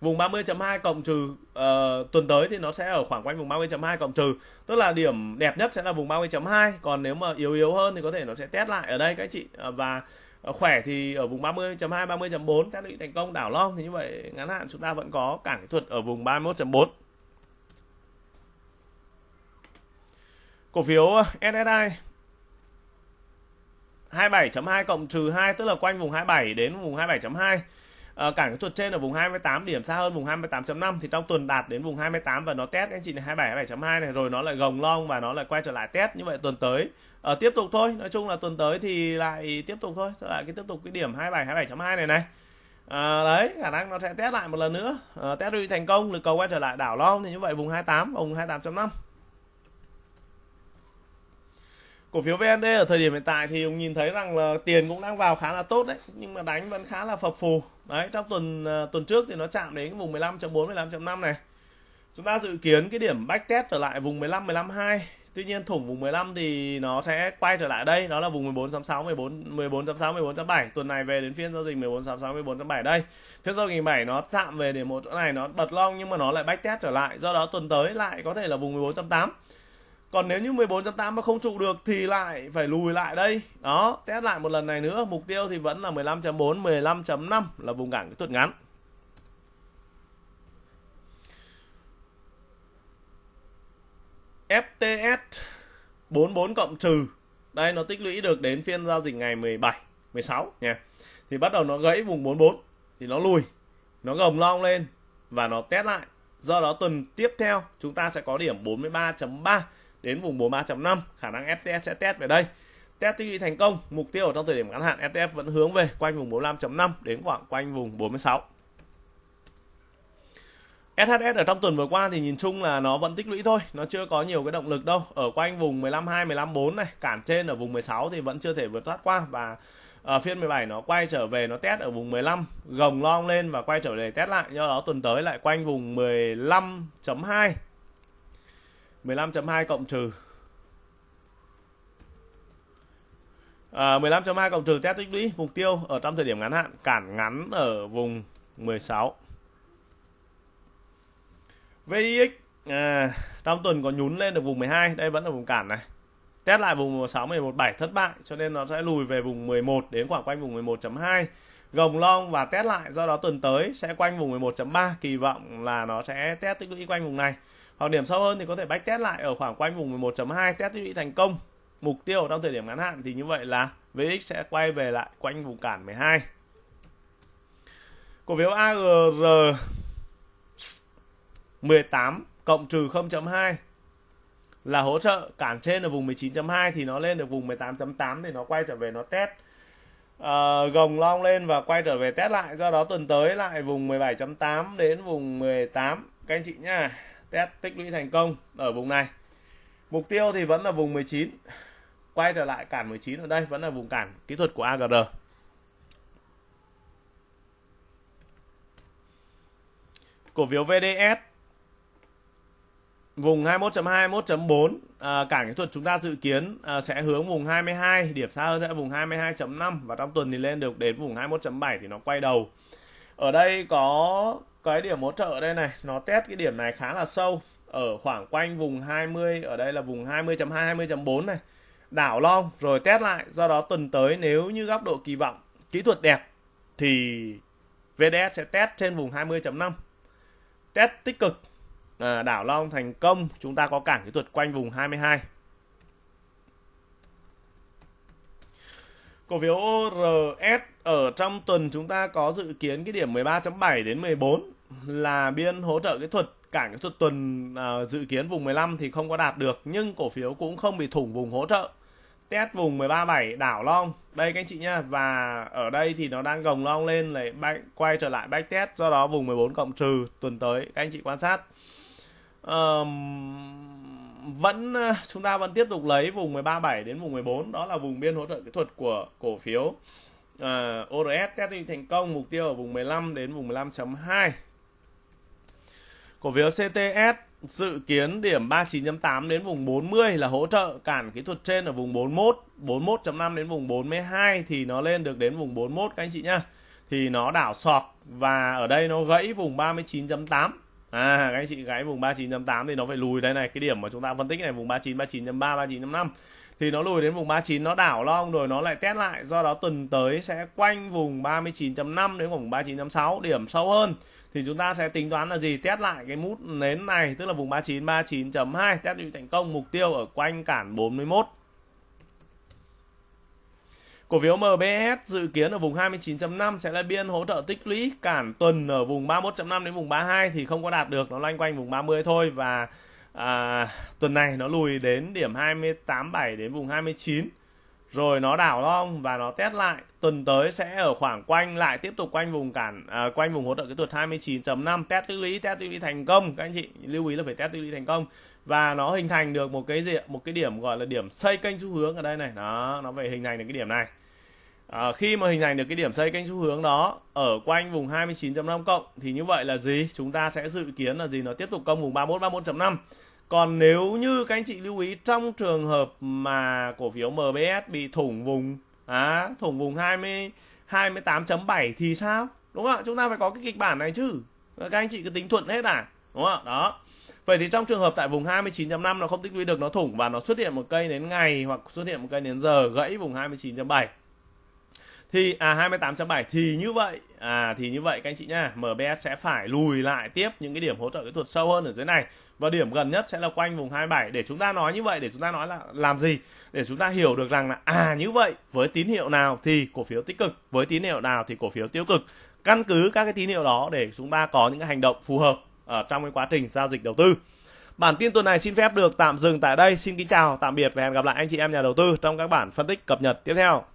vùng 30.2 cộng trừ uh, tuần tới thì nó sẽ ở khoảng quanh vùng 30.2 cộng trừ tức là điểm đẹp nhất sẽ là vùng 30.2 còn nếu mà yếu yếu hơn thì có thể nó sẽ test lại ở đây các chị ờ, và ờ, khỏe thì ở vùng 30.2 30.4 tác lũy thành công đảo long thì như vậy ngắn hạn chúng ta vẫn có cản kỹ thuật ở vùng 31.4 cổ phiếu SSI 27.2 cộng trừ 2 tức là quanh vùng 27 đến vùng 27.2 à, ờ, cản kỹ thuật trên ở vùng 28 điểm xa hơn vùng 28.5 thì trong tuần đạt đến vùng 28 và nó test anh chị này 27 27.2 này rồi nó lại gồng long và nó lại quay trở lại test như vậy tuần tới à, tiếp tục thôi nói chung là tuần tới thì lại tiếp tục thôi lại cái tiếp tục cái điểm 27 27.2 này này à, đấy khả năng nó sẽ test lại một lần nữa à, test đi thành công lực cầu quay trở lại đảo long thì như vậy vùng 28 vùng 28.5 cổ phiếu VND ở thời điểm hiện tại thì ông nhìn thấy rằng là tiền cũng đang vào khá là tốt đấy nhưng mà đánh vẫn khá là phập phù đấy trong tuần à, tuần trước thì nó chạm đến vùng 15.4 15.5 này chúng ta dự kiến cái điểm back test trở lại vùng 15 15.2 tuy nhiên thủng vùng 15 thì nó sẽ quay trở lại đây đó là vùng 14.66 14 14.6 14.7 tuần này về đến phiên giao dịch 14.66 14.7 đây phiên giao dịch 7 nó chạm về điểm một chỗ này nó bật long nhưng mà nó lại back test trở lại do đó tuần tới lại có thể là vùng 14.8 còn nếu như 14.8 mà không trụ được thì lại phải lùi lại đây đó test lại một lần này nữa mục tiêu thì vẫn là 15.4 15.5 là vùng cản kỹ thuật ngắn FTS 44 cộng trừ đây nó tích lũy được đến phiên giao dịch ngày 17 16 nha thì bắt đầu nó gãy vùng 44 thì nó lùi nó gồng long lên và nó test lại do đó tuần tiếp theo chúng ta sẽ có điểm 43.3 đến vùng 43.5 khả năng FTS sẽ test về đây test tích lũy thành công mục tiêu ở trong thời điểm ngắn hạn FTS vẫn hướng về quanh vùng 45.5 đến khoảng quanh vùng 46 SHS ở trong tuần vừa qua thì nhìn chung là nó vẫn tích lũy thôi, nó chưa có nhiều cái động lực đâu. Ở quanh vùng 15.2, 15.4 này, cản trên ở vùng 16 thì vẫn chưa thể vượt thoát qua và ở ờ, phiên 17 nó quay trở về nó test ở vùng 15, gồng long lên và quay trở về test lại. Do đó tuần tới lại quanh vùng 15.2 15.2 cộng trừ à, 15.2 cộng trừ test tích lũy mục tiêu ở trong thời điểm ngắn hạn cản ngắn ở vùng 16 VIX à, trong tuần có nhún lên được vùng 12 đây vẫn là vùng cản này test lại vùng 16 11 7 thất bại cho nên nó sẽ lùi về vùng 11 đến khoảng quanh vùng 11.2 gồng long và test lại do đó tuần tới sẽ quanh vùng 11.3 kỳ vọng là nó sẽ test tích lũy quanh vùng này hoặc điểm sâu hơn thì có thể back test lại ở khoảng quanh vùng 11.2 test bị thành công mục tiêu trong thời điểm ngắn hạn thì như vậy là VX sẽ quay về lại quanh vùng cản 12 cổ phiếu AGR 18 cộng trừ 0.2 là hỗ trợ cản trên ở vùng 19.2 thì nó lên được vùng 18.8 thì nó quay trở về nó test uh, gồng long lên và quay trở về test lại do đó tuần tới lại vùng 17.8 đến vùng 18 các anh chị nhá test tích lũy thành công ở vùng này mục tiêu thì vẫn là vùng 19 quay trở lại cản 19 ở đây vẫn là vùng cản kỹ thuật của AGR cổ phiếu VDS vùng 21.2 1.4 à, cản kỹ thuật chúng ta dự kiến à, sẽ hướng vùng 22 điểm xa hơn sẽ vùng 22.5 và trong tuần thì lên được đến vùng 21.7 thì nó quay đầu ở đây có cái điểm hỗ trợ ở đây này nó test cái điểm này khá là sâu ở khoảng quanh vùng 20 ở đây là vùng 20.2 20.4 này đảo long rồi test lại do đó tuần tới nếu như góc độ kỳ vọng kỹ thuật đẹp thì VDS sẽ test trên vùng 20.5 test tích cực à, đảo long thành công chúng ta có cản kỹ thuật quanh vùng 22 cổ phiếu RS ở trong tuần chúng ta có dự kiến cái điểm 13.7 đến 14 là biên hỗ trợ kỹ thuật cản kỹ thuật tuần à, dự kiến vùng 15 thì không có đạt được nhưng cổ phiếu cũng không bị thủng vùng hỗ trợ test vùng 137 đảo long đây các anh chị nhá và ở đây thì nó đang gồng long lên lại back, quay trở lại back test do đó vùng 14 cộng trừ tuần tới các anh chị quan sát um, vẫn à, chúng ta vẫn tiếp tục lấy vùng 137 đến vùng 14 đó là vùng biên hỗ trợ kỹ thuật của cổ phiếu uh, ờ, ORS testing thành công mục tiêu ở vùng 15 đến vùng 15.2 cổ phiếu CTS dự kiến điểm 39.8 đến vùng 40 là hỗ trợ cản kỹ thuật trên ở vùng 41 41.5 đến vùng 42 thì nó lên được đến vùng 41 các anh chị nhá thì nó đảo sọc và ở đây nó gãy vùng 39.8 À, các anh chị gãy vùng 39.8 thì nó phải lùi đây này, cái điểm mà chúng ta phân tích này vùng 39, 39.3, 39.5 thì nó lùi đến vùng 39 nó đảo long rồi nó lại test lại do đó tuần tới sẽ quanh vùng 39.5 đến vùng 39.6 điểm sâu hơn thì chúng ta sẽ tính toán là gì test lại cái mút nến này tức là vùng 39 39.2 test định thành công mục tiêu ở quanh cản 41 Cổ phiếu MBS dự kiến ở vùng 29.5 sẽ là biên hỗ trợ tích lũy cản tuần ở vùng 31.5 đến vùng 32 thì không có đạt được, nó loanh quanh vùng 30 thôi và à, tuần này nó lùi đến điểm 287 đến vùng 29 rồi nó đảo long và nó test lại tuần tới sẽ ở khoảng quanh lại tiếp tục quanh vùng cản à, quanh vùng hỗ trợ kỹ thuật 29.5 test tích lũy test tích lũy thành công các anh chị lưu ý là phải test tích lũy thành công và nó hình thành được một cái gì một cái điểm gọi là điểm xây kênh xu hướng ở đây này nó nó về hình thành được cái điểm này à, khi mà hình thành được cái điểm xây kênh xu hướng đó ở quanh vùng 29.5 cộng thì như vậy là gì chúng ta sẽ dự kiến là gì nó tiếp tục công vùng 31 31.5 còn nếu như các anh chị lưu ý trong trường hợp mà cổ phiếu MBS bị thủng vùng à, thủng vùng 20 28.7 thì sao? Đúng không ạ? Chúng ta phải có cái kịch bản này chứ. Các anh chị cứ tính thuận hết à? Đúng không ạ? Đó. Vậy thì trong trường hợp tại vùng 29.5 nó không tích lũy được nó thủng và nó xuất hiện một cây đến ngày hoặc xuất hiện một cây đến giờ gãy vùng 29.7 thì à 28.7 thì như vậy à thì như vậy các anh chị nha MBS sẽ phải lùi lại tiếp những cái điểm hỗ trợ kỹ thuật sâu hơn ở dưới này và điểm gần nhất sẽ là quanh vùng 27 để chúng ta nói như vậy để chúng ta nói là làm gì để chúng ta hiểu được rằng là à như vậy với tín hiệu nào thì cổ phiếu tích cực với tín hiệu nào thì cổ phiếu tiêu cực căn cứ các cái tín hiệu đó để chúng ta có những cái hành động phù hợp ở trong cái quá trình giao dịch đầu tư bản tin tuần này xin phép được tạm dừng tại đây xin kính chào tạm biệt và hẹn gặp lại anh chị em nhà đầu tư trong các bản phân tích cập nhật tiếp theo